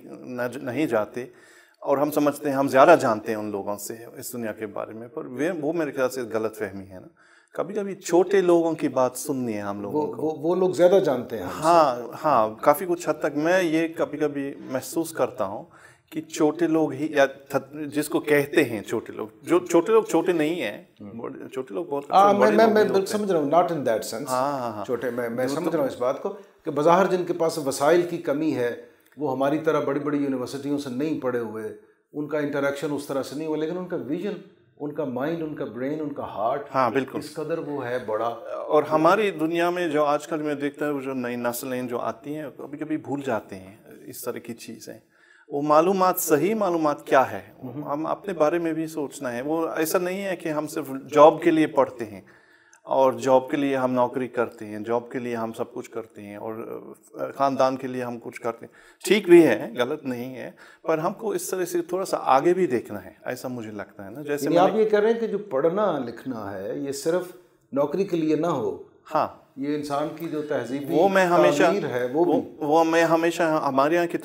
नहीं जाते और हम समझते हैं हम ज़्यादा जानते हैं उन लोगों से इस दुनिया के बारे में पर वे वो मेरे ख्याल से गलत फहमी है ना कभी कभी छोटे लोगों की बात सुननी है हम लोगों वो, को वो, वो लोग ज़्यादा जानते हैं हाँ हाँ काफ़ी कुछ हद तक मैं ये कभी कभी महसूस करता हूँ कि छोटे लोग ही या जिसको कहते हैं छोटे लोग जो छोटे लोग छोटे नहीं है छोटे लोग बहुत आ, हाँ, मैं मैं मैं मैं समझ रहा हूँ नॉट इन दैट सेंस छोटे मैं मैं तो- समझ रहा हूँ इस बात को कि बाजार जिनके पास वसाइल की कमी है वो हमारी तरह बड़ी बड़ी यूनिवर्सिटियों से नहीं पढ़े हुए उनका इंटरेक्शन उस तरह से नहीं हुआ लेकिन उनका विजन उनका माइंड उनका ब्रेन उनका हार्ट हाँ बिल्कुल इस कदर वो है बड़ा और हमारी दुनिया में जो आजकल मैं देखता हूँ जो नई नस्लें जो आती हैं कभी कभी भूल जाते हैं इस तरह की चीज़ें वो मालूम सही मालूम क्या है हम अपने बारे में भी सोचना है वो ऐसा नहीं है कि हम सिर्फ जॉब के लिए पढ़ते हैं और जॉब के लिए हम नौकरी करते हैं जॉब के लिए हम सब कुछ करते हैं और ख़ानदान के लिए हम कुछ करते हैं ठीक भी है गलत नहीं है पर हमको इस तरह से थोड़ा सा आगे भी देखना है ऐसा मुझे लगता है ना जैसे आप ये कह रहे हैं कि जो पढ़ना लिखना है ये सिर्फ नौकरी के लिए ना हो हाँ ये इंसान की जो तहजीब वो मैं हमेशा है वो, वो भी। वो मैं हमेशा हमारे यहाँ के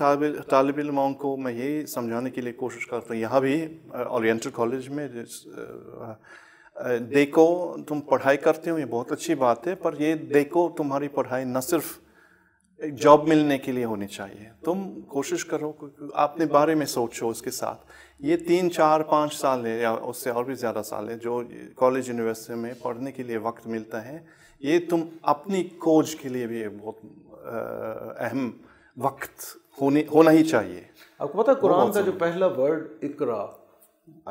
तालब इलमाओं को मैं यही समझाने के लिए कोशिश करता हूँ यहाँ भी ओरिएंटल कॉलेज में देखो तुम पढ़ाई करते हो ये बहुत अच्छी बात है पर ये देखो तुम्हारी पढ़ाई न सिर्फ जॉब मिलने के लिए होनी चाहिए तुम कोशिश करो अपने बारे में सोचो उसके साथ ये तीन चार पाँच साल है या उससे और भी ज़्यादा साल है जो कॉलेज यूनिवर्सिटी में पढ़ने के लिए वक्त मिलता है ये तुम अपनी खोज के लिए भी बहुत अहम वक्त होने होना ही चाहिए आपको पता है कुरान का जो पहला वर्ड इकरा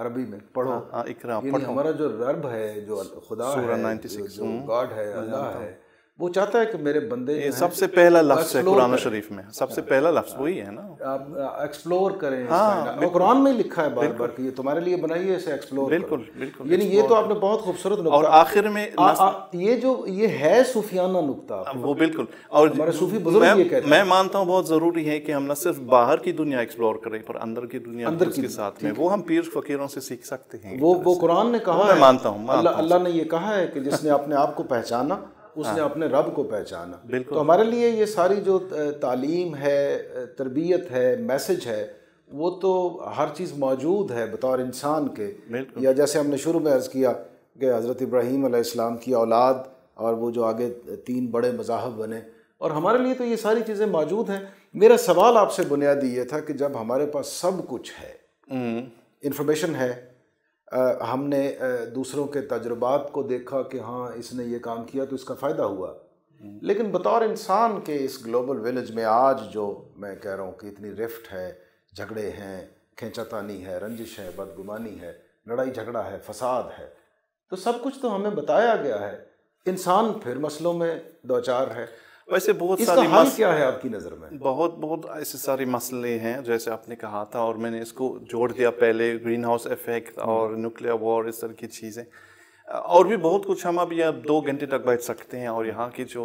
अरबी में पढ़ो हाँ, हाँ, इकरा पढ़ो हमारा जो रब है जो खुदा है जो गॉड हम्म। है अल्लाह है वो चाहता है कि मेरे बंदे ये सबसे पहला लफ्ज है कुरान शरीफ में सबसे पहला लफ्ज वही है ना आप एक्सप्लोर करें हाँ, कुरान में लिखा है बार बार कि ये तुम्हारे लिए बनाइए इसे एक्सप्लोर बिल्कुल बिल्कुल यानी ये तो आपने बहुत खूबसूरत और आखिर में ये जो ये है सूफियाना नुकता वो बिल्कुल और सूफी बुजुर्ग ये कहते मैं मानता हूँ बहुत ज़रूरी है कि हम न सिर्फ बाहर की दुनिया एक्सप्लोर करें पर अंदर की दुनिया अंदर के साथ में वो हम पीर फकीरों से सीख सकते हैं वो वो कुरान ने कहा मानता हूँ अल्लाह ने ये कहा है कि जिसने अपने आप को पहचाना उसने हाँ। अपने रब को पहचाना बिल्कुल तो हमारे लिए ये सारी जो तालीम है तरबियत है मैसेज है वो तो हर चीज़ मौजूद है बतौर इंसान के या जैसे हमने शुरू में अर्ज़ किया कि हज़रत इब्राहीम इस्लाम की औलाद और वो जो आगे तीन बड़े मजाहब बने और हमारे लिए तो ये सारी चीज़ें मौजूद हैं मेरा सवाल आपसे बुनियादी ये था कि जब हमारे पास सब कुछ है हम्म। इन्फॉर्मेशन है हमने दूसरों के तजुर्बात को देखा कि हाँ इसने ये काम किया तो इसका फ़ायदा हुआ हम्म। लेकिन बतौर इंसान के इस ग्लोबल विलेज में आज जो मैं कह रहा हूँ कि इतनी रिफ्ट है झगड़े हैं खेचातानी है रंजिश है बदगुमानी है लड़ाई झगड़ा है फसाद है तो सब कुछ तो हमें बताया गया है इंसान फिर मसलों में दो चार है वैसे बहुत सारी मस... क्या है आपकी नज़र में बहुत बहुत ऐसे सारे मसले हैं जैसे आपने कहा था और मैंने इसको जोड़ दिया पहले ग्रीन हाउस इफेक्ट और न्यूक्लियर वॉर इस तरह की चीज़ें और भी बहुत कुछ हम अब यहाँ दो घंटे तक बैठ सकते हैं और यहाँ की जो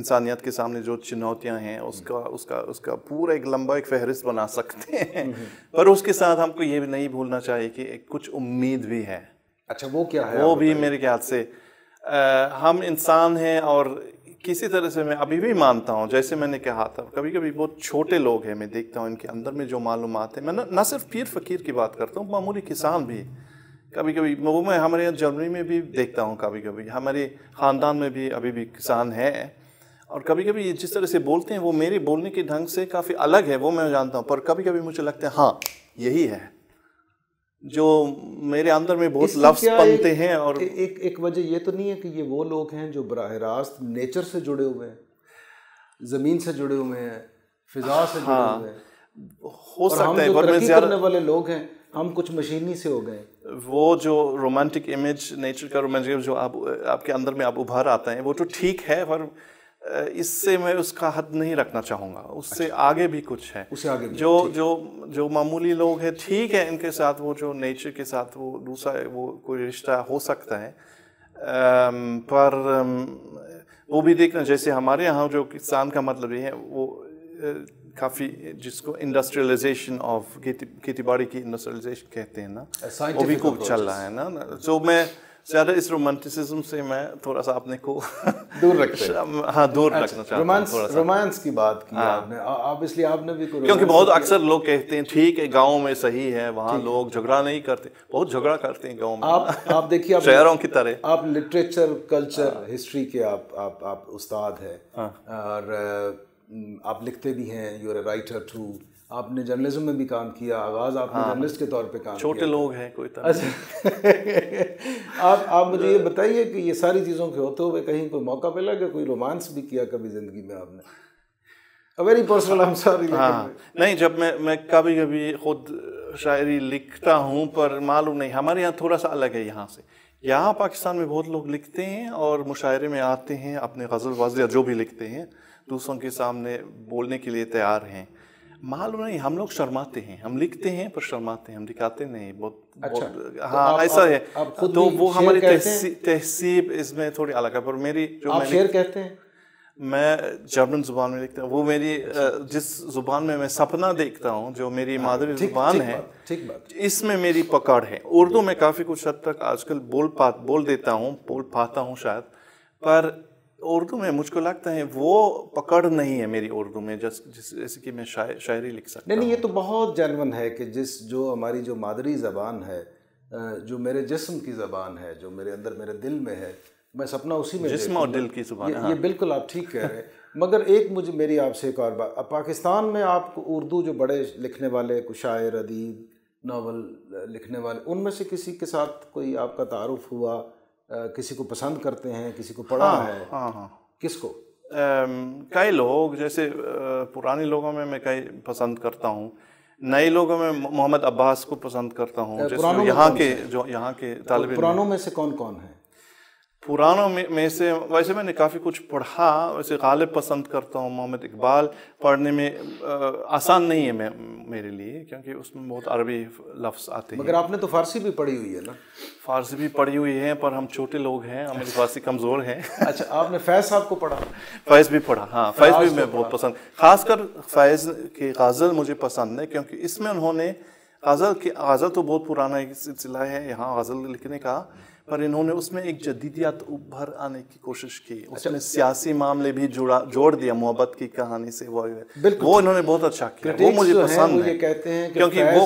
इंसानियत के सामने जो चुनौतियाँ हैं उसका उसका उसका पूरा एक लंबा एक फहरिस्त बना सकते हैं हम्म, हम्म। पर उसके साथ हमको ये भी नहीं भूलना चाहिए कि कुछ उम्मीद भी है अच्छा वो क्या है वो भी मेरे ख्याल से आ, हम इंसान हैं और किसी तरह से मैं अभी भी मानता हूँ जैसे मैंने कहा था कभी कभी बहुत छोटे लोग हैं मैं देखता हूँ इनके अंदर में जो मालूम है मैं न सिर्फ पीर फकीर की बात करता हूँ मामूली किसान भी कभी कभी वो मैं हमारे यहाँ जर्मनी में भी देखता हूँ कभी कभी हमारे ख़ानदान में भी अभी भी किसान हैं और कभी कभी ये जिस तरह से बोलते हैं वो मेरे बोलने के ढंग से काफ़ी अलग है वो मैं जानता हूँ पर कभी कभी मुझे लगता है हाँ यही है जो मेरे अंदर में बहुत लफ्ज पलते हैं और एक एक वजह ये तो नहीं है कि ये वो लोग हैं जो बरह रास्त नेचर से जुड़े हुए हैं ज़मीन से जुड़े हुए हैं फिजा से जुड़े हाँ, हुए हैं हो सकता है और मैं करने वाले लोग हैं हम कुछ मशीनी से हो गए वो जो रोमांटिक इमेज नेचर का रोमांटिक जो आप आपके अंदर में आप उभार आते हैं वो तो ठीक है पर इससे मैं उसका हद नहीं रखना चाहूँगा उससे अच्छा। आगे भी कुछ है उससे आगे भी जो जो जो मामूली लोग हैं ठीक है इनके साथ वो जो नेचर के साथ वो दूसरा वो कोई रिश्ता हो सकता है आम, पर आम, वो भी देखना जैसे हमारे यहाँ जो किसान का मतलब ये है वो काफ़ी जिसको इंडस्ट्रियलाइजेशन ऑफ खेती खेती बाड़ी की इंडस्ट्रियलाइजेशन कहते हैं ना वो भी खूब चल रहा है ना सो तो मैं ज़्यादा इस रोमांटिसिज्म से मैं थोड़ा सा आपने को दूर रखना हाँ दूर अच्छा, रखना चाहता रोमांस रोमांस की बात की हाँ। आपने आप इसलिए आपने भी क्योंकि बहुत अक्सर लोग कहते हैं ठीक है गांव में सही है वहाँ लोग झगड़ा नहीं करते बहुत झगड़ा करते हैं गांव में आप आप देखिए शहरों की तरह आप लिटरेचर कल्चर हिस्ट्री के आप आप आप उस्ताद हैं हाँ। और आप लिखते भी हैं यूर ए राइटर टू आपने जर्नलिज्म में भी काम किया आगाज आपने हाँ, जर्नलिस्ट के तौर पे काम छोटे लोग हैं कोई अच्छा आप आप मुझे ये बताइए कि ये सारी चीज़ों के होते हुए कहीं कोई मौका मिला कि कोई रोमांस भी किया कभी ज़िंदगी में आपने very personal I am sorry हाँ नहीं जब मैं मैं कभी कभी खुद शायरी लिखता हूँ पर मालूम नहीं हमारे यहाँ थोड़ा सा अलग है यहाँ से यहाँ पाकिस्तान में बहुत लोग लिखते हैं और मुशायरे में आते हैं अपने गज़ल वज़ जो भी लिखते हैं दूसरों के सामने बोलने के लिए तैयार हैं मालूम नहीं हम लोग शर्माते हैं हम लिखते हैं पर शर्माते हैं हम दिखाते नहीं बहुत अच्छा तो हाँ ऐसा है तो वो हमारी तहसीब इसमें थोड़ी अलग है पर मेरी जो आप शेर कहते हैं मैं जर्मन जुबान में लिखता हूँ वो मेरी अच्छा, अच्छा। जिस जुबान में मैं सपना देखता हूँ जो मेरी हाँ, मादरी जुबान है ठीक बात इसमें मेरी पकड़ है उर्दू में काफ़ी कुछ हद तक आजकल बोल पा बोल देता हूँ बोल पाता हूँ शायद पर उर्दू में मुझको लगता है वो पकड़ नहीं है मेरी उर्दू में जस जिस जैसे कि मैं शायर शायरी लिख सकता नहीं नहीं ये तो बहुत जानवन है कि जिस जो हमारी जो मादरी ज़बान है जो मेरे जिस्म की ज़बान है जो मेरे अंदर मेरे दिल में है मैं सपना उसी में जिस्म और दिल की ज़बान ये, हाँ। ये बिल्कुल आप ठीक कह रहे हैं मगर एक मुझे मेरी आपसे एक और बात पाकिस्तान में आप उर्दू जो बड़े लिखने वाले शायर अदीब नावल लिखने वाले उनमें से किसी के साथ कोई आपका तारुफ हुआ किसी को पसंद करते हैं किसी को पढ़ा हाँ, है हाँ हाँ किसको कई लोग जैसे पुराने लोगों में मैं कई पसंद करता हूँ नए लोगों में मोहम्मद अब्बास को पसंद करता हूँ यहाँ के जो यहाँ के तो तालब पुरानों में से कौन कौन है पुरानों में, में से वैसे मैंने काफ़ी कुछ पढ़ा वैसे गालिब पसंद करता हूँ मोहम्मद इकबाल पढ़ने में आ, आसान नहीं है मैं मेरे लिए क्योंकि उसमें बहुत अरबी लफ्स आते हैं मगर आपने तो फारसी भी पढ़ी हुई है ना फारसी भी पढ़ी हुई है पर हम छोटे लोग हैं हमारी अच्छा। फारसी कमज़ोर है अच्छा आपने फैज़ साहब को पढ़ा फैज़ भी पढ़ा हाँ फैज़ भी मैं बहुत पसंद खासकर फैज़ की गज़ल मुझे पसंद है क्योंकि इसमें उन्होंने गज़ल के गज़ल तो बहुत पुराना एक सिलसिला है यहाँ गज़ल लिखने का पर इन्होंने उसमें एक जदीदियात उभर आने की कोशिश की अच्छा। उसमें सियासी मामले भी जुड़ा जोड़ दिया मोहब्बत की कहानी से वो वो इन्होंने बहुत अच्छा किया वो मुझे पसंद है, कहते हैं क्योंकि वो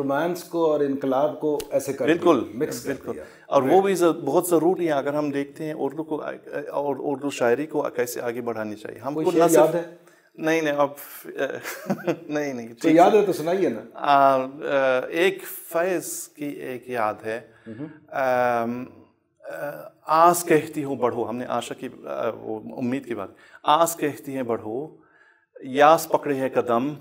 रोमांस हाँ। को और इनकलाब को ऐसे कर बिल्कुल मिक्स बिल्कुल और वो भी बहुत ज़रूरी है अगर हम देखते हैं उर्दू को और उर्दू शायरी को कैसे आगे बढ़ानी चाहिए हमको ना सिर्फ नहीं नहीं अब नहीं नहीं तो याद है तो सुनाइए ना एक फैज की एक याद है आस कहती हूँ बढ़ो हमने आशा की वो उम्मीद की बात आस कहती है बढ़ो यास पकड़े है कदम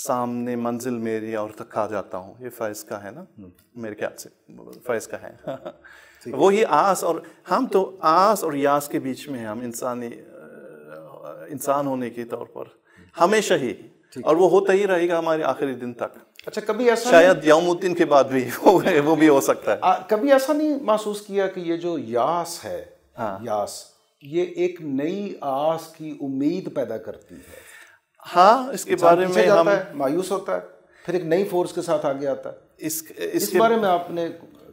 सामने मंजिल मेरी और तक खा जाता हूँ ये फैज़ का है ना हम्म। मेरे ख्याल से फैज़ का है वही आस और हम तो आस और यास के बीच में हैं हम इंसानी इंसान होने के तौर पर हम्म। हमेशा ही और वो होता ही रहेगा हमारे आखिरी दिन तक अच्छा कभी ऐसा शायद यामुद्दीन के बाद भी वो वो भी हो सकता है आ, कभी ऐसा नहीं महसूस किया कि ये जो यास है हाँ। यास ये एक नई आस की उम्मीद पैदा करती है हाँ इसके बारे में हम मायूस होता है फिर एक नई फोर्स के साथ आगे आता है इस, इसके इस बारे में आपने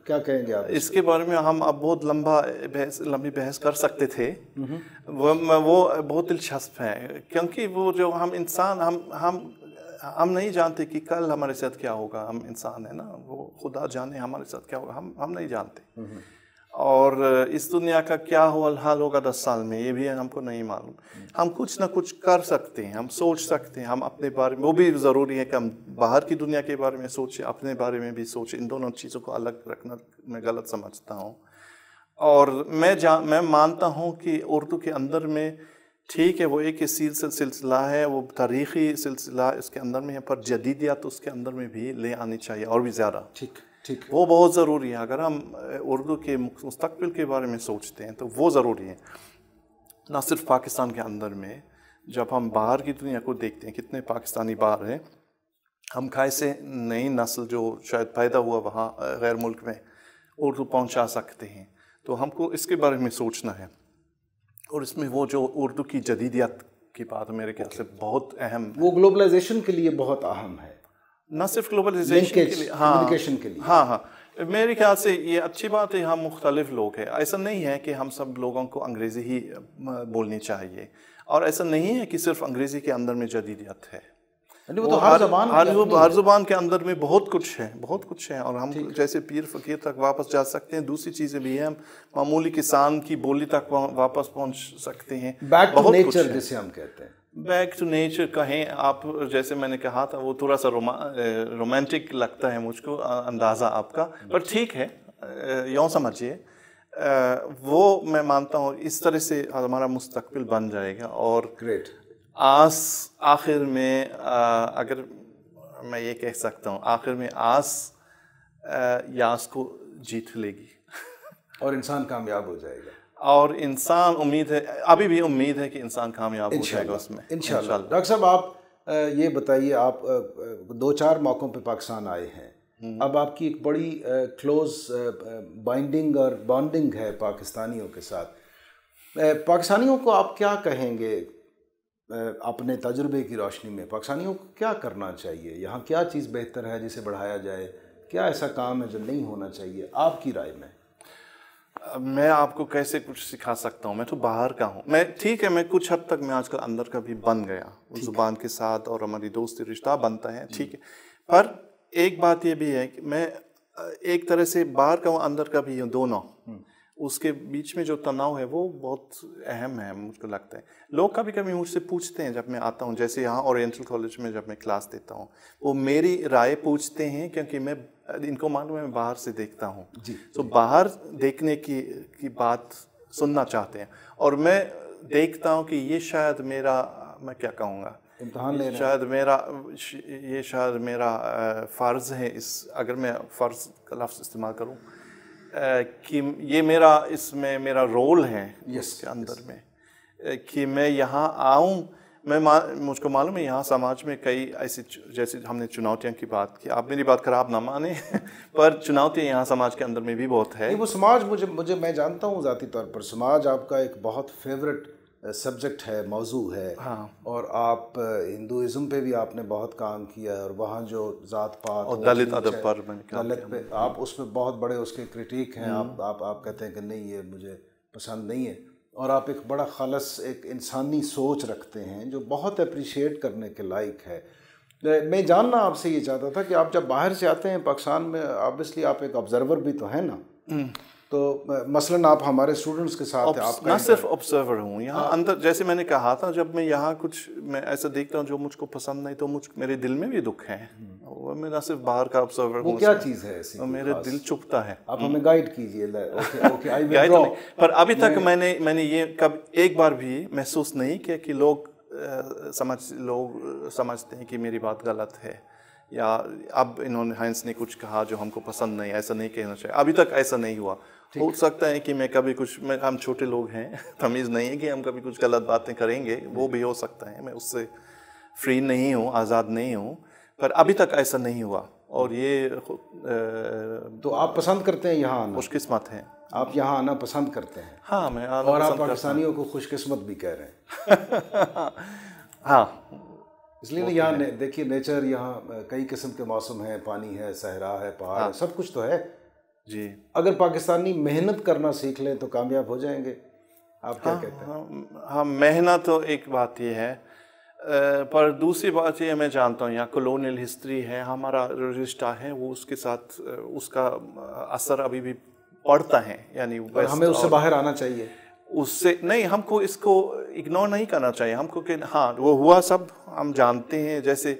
क्या कहेंगे आप इसके बारे में हम अब बहुत लंबा बहस लंबी बहस कर सकते थे वो वो बहुत दिलचस्प है क्योंकि वो जो हम इंसान हम हम हम नहीं जानते कि कल हमारे साथ क्या होगा हम इंसान है ना वो खुदा जाने हमारे साथ क्या होगा हम हम नहीं जानते नहीं। और इस दुनिया का क्या हाल हाल होगा दस साल में ये भी हमको नहीं मालूम हम कुछ ना कुछ कर सकते हैं हम सोच सकते हैं हम अपने बारे में वो भी ज़रूरी है कि हम बाहर की दुनिया के बारे में सोचें अपने बारे में भी सोचें इन दोनों चीज़ों को अलग रखना मैं गलत समझता हूँ और मैं जा मैं मानता हूँ कि उर्दू के अंदर में ठीक है वो एक सिलसिला है वो तारीखी सिलसिला इसके अंदर में है पर जदीदियात उसके अंदर में भी ले आनी चाहिए और भी ज़्यादा ठीक है ठीक वो बहुत ज़रूरी है अगर हम उर्दू के मुस्तबिल के बारे में सोचते हैं तो वो ज़रूरी है ना सिर्फ पाकिस्तान के अंदर में जब हम बाहर की दुनिया को देखते हैं कितने पाकिस्तानी बाहर हैं हम खाए से नई नस्ल जो शायद पैदा हुआ वहाँ गैर मुल्क में उर्दू पहुँचा सकते हैं तो हमको इसके बारे में सोचना है और इसमें वो जो उर्दू की जदीदियत की बात मेरे ख्याल से बहुत अहम वो ग्लोबलाइजेशन के लिए बहुत अहम है ना सिर्फ ग्लोबलाइजेशन के लिए हाँ के लिए हाँ हाँ मेरे ख्याल से ये अच्छी बात है हम मुख्तलिफ लोग हैं ऐसा नहीं है कि हम सब लोगों को अंग्रेज़ी ही बोलनी चाहिए और ऐसा नहीं है कि सिर्फ अंग्रेज़ी के अंदर में जदीदियत है वो तो हर जुबान हर हर जुबान के अंदर में बहुत कुछ है बहुत कुछ है और हम जैसे पीर फकीर तक वापस जा सकते हैं दूसरी चीज़ें भी हैं हम मामूली किसान की बोली तक वापस पहुंच सकते हैं बहुत नेचर जिसे हम कहते हैं बैक टू नेचर कहें आप जैसे मैंने कहा था वो थोड़ा सा रोमा रोमांटिक लगता है मुझको अंदाज़ा आपका पर ठीक है यूँ समझिए वो मैं मानता हूँ इस तरह से हमारा मुस्तकबिल बन जाएगा और ग्रेट आस आखिर में आ, अगर मैं ये कह सकता हूँ आखिर में आस आ, यास को जीत लेगी और इंसान कामयाब हो जाएगा और इंसान उम्मीद है अभी भी उम्मीद है कि इंसान कामयाब हो जाएगा उसमें डॉक्टर साहब आप ये बताइए आप दो चार मौक़ों पे पाकिस्तान आए हैं हम्म। अब आपकी एक बड़ी क्लोज बाइंडिंग और बॉन्डिंग है पाकिस्तानियों के साथ पाकिस्तानियों को आप क्या कहेंगे अपने तजुर्बे की रोशनी में पाकिस्तानियों को क्या करना चाहिए यहाँ क्या चीज़ बेहतर है जिसे बढ़ाया जाए क्या ऐसा काम है जो नहीं होना चाहिए आपकी राय में मैं आपको कैसे कुछ सिखा सकता हूँ मैं तो बाहर का हूँ मैं ठीक है मैं कुछ हद तक मैं आजकल अंदर का भी बन गया उस ज़ुबान के साथ और हमारी दोस्ती रिश्ता बनता है ठीक है पर एक बात ये भी है कि मैं एक तरह से बाहर का हूँ अंदर का भी हूँ दोनों हम्म। उसके बीच में जो तनाव है वो बहुत अहम है मुझको लगता है लोग कभी कभी मुझसे पूछते हैं जब मैं आता हूँ जैसे यहाँ ओरिएंटल कॉलेज में जब मैं क्लास देता हूँ वो मेरी राय पूछते हैं क्योंकि मैं इनको मालूम है मैं बाहर से देखता हूँ जी तो so, बाहर देखने की की बात सुनना चाहते हैं और मैं देखता हूँ कि ये शायद मेरा मैं क्या कहूँगा इम्तहान ले शायद मेरा ये शायद मेरा फ़र्ज़ है इस अगर मैं फ़र्ज़ का लफ्ज़ इस्तेमाल करूँ कि ये मेरा इसमें मेरा रोल है yes, इसके अंदर yes. में कि मैं यहाँ आऊँ मैं मुझको मालूम है यहाँ समाज में कई ऐसी जैसे हमने चुनौतियों की बात की आप मेरी बात खराब ना माने पर चुनौतियाँ यहाँ समाज के अंदर में भी बहुत है वो समाज मुझे मुझे मैं जानता हूँ ज़ाती तौर पर समाज आपका एक बहुत फेवरेट सब्जेक्ट है मौजू है हाँ। और आप हिंदुज़म पे भी आपने बहुत काम किया है और वहाँ जो जात पात और दलित अदब पर दलित पे आप उसमें बहुत बड़े उसके क्रिटिक हैं हम्म। आप आप आप कहते हैं कि नहीं ये मुझे पसंद नहीं है और आप एक बड़ा खालस एक इंसानी सोच रखते हैं जो बहुत अप्रिशिएट करने के लायक है मैं जानना आपसे ये चाहता था कि आप जब बाहर से आते हैं पाकिस्तान में ऑब्वियसली आप एक ऑब्जरवर भी तो हैं ना हम्म। तो मसलन आप हमारे स्टूडेंट्स के साथ आप ना सिर्फ ऑब्जर्वर हूँ यहाँ हाँ। अंदर जैसे मैंने कहा था जब मैं यहाँ कुछ मैं ऐसा देखता हूँ जो मुझको पसंद नहीं तो मुझ मेरे दिल में भी दुख है वो मैं ना सिर्फ बाहर का ऑब्जर्वर हूँ क्या चीज़ है ऐसी तो मेरे दिल चुपता है आप हमें गाइड हम्म। कीजिए गाइड पर अभी तक मैंने मैंने ये कब एक बार भी महसूस नहीं किया कि लोग समझ लोग समझते हैं कि मेरी बात गलत है या अब इन्होंने हाइंस ने कुछ कहा जो हमको पसंद नहीं ऐसा नहीं कहना चाहिए अभी तक ऐसा नहीं हुआ हो सकता है कि मैं कभी कुछ मैं हम छोटे लोग हैं तमीज़ नहीं है कि हम कभी कुछ गलत बातें करेंगे वो भी हो सकता है मैं उससे फ्री नहीं हूँ आज़ाद नहीं हूँ पर अभी तक ऐसा नहीं हुआ और ये आ, तो आप पसंद करते हैं यहाँ खुशकस्मत खुशकिस्मत आप यहाँ आना पसंद करते हैं हाँ मैं आना और आप पाकिस्तानियों को खुशकिस्मत भी कह रहे हैं हाँ इसलिए ना तो यहाँ देखिए नेचर यहाँ कई किस्म के मौसम हैं पानी है सहरा है पहाड़ हाँ। है सब कुछ तो है जी अगर पाकिस्तानी मेहनत करना सीख लें तो कामयाब हो जाएंगे आप क्या हाँ, कहते हैं हाँ, हाँ मेहनत तो एक बात ये है पर दूसरी बात ये मैं जानता हूँ यहाँ कॉलोनियल हिस्ट्री है हमारा रिश्ता है वो उसके साथ उसका असर अभी भी पड़ता है यानी हमें उससे बाहर आना चाहिए उससे नहीं हमको इसको इग्नोर नहीं करना चाहिए हमको कि हाँ वो हुआ सब हम जानते हैं जैसे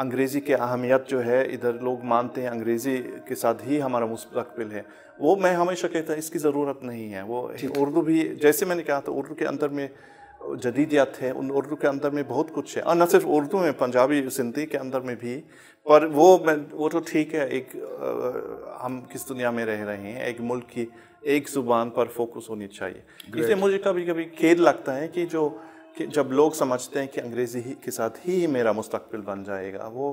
अंग्रेज़ी के अहमियत जो है इधर लोग मानते हैं अंग्रेज़ी के साथ ही हमारा मुस्तबिल है वो मैं हमेशा कहता हूँ इसकी ज़रूरत नहीं है वो उर्दू भी जैसे मैंने कहा था उर्दू के अंदर में जदीदियात है उन उर्दू के अंदर में बहुत कुछ है और न सिर्फ उर्दू में पंजाबी सिंधी के अंदर में भी पर वो मैं वो तो ठीक है एक आ, हम किस दुनिया में रह रहे हैं एक मुल्क की एक ज़ुबान पर फोकस होनी चाहिए इसलिए मुझे कभी कभी खेद लगता है कि जो कि जब लोग समझते हैं कि अंग्रेज़ी ही के साथ ही मेरा मुस्तकबिल बन जाएगा वो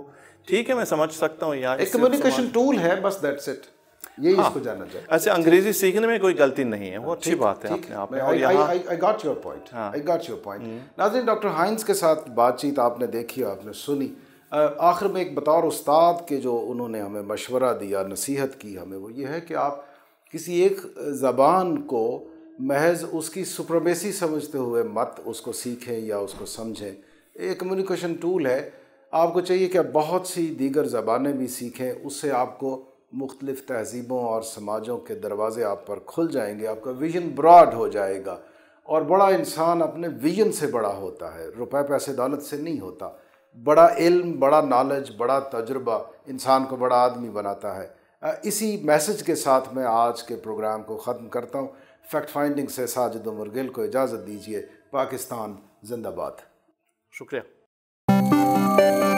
ठीक है मैं समझ सकता हूँ यार एक कम्युनिकेशन टूल है बस दैट्स इट यही हाँ, इसको जाना चाहिए ऐसे अंग्रेजी सीखने में कोई गलती नहीं है वो हाँ, अच्छी बात है आपने आपने और I got your point I got your point नाजरीन डॉक्टर हाइंस के साथ बातचीत आपने देखी और आपने सुनी आखिर में एक बतौर उस्ताद के जो उन्होंने हमें मशवरा दिया नसीहत की हमें वो ये है कि आप किसी एक ज़बान को महज उसकी सुप्रमेसी समझते हुए मत उसको सीखें या उसको समझें ये कम्युनिकेशन टूल है आपको चाहिए कि आप बहुत सी दीगर ज़बानें भी सीखें उससे आपको मुख्तलिफ़ तहज़ीबों और समाजों के दरवाज़े आप पर खुल जाएंगे आपका विजन ब्रॉड हो जाएगा और बड़ा इंसान अपने विजन से बड़ा होता है रुपए पैसे दौलत से नहीं होता बड़ा इल्म बड़ा नॉलेज बड़ा तजुर्बा इंसान को बड़ा आदमी बनाता है इसी मैसेज के साथ मैं आज के प्रोग्राम को ख़त्म करता हूँ फैक्ट फाइंडिंग से साजिद उमर गिल को इजाज़त दीजिए पाकिस्तान जिंदाबाद शुक्रिया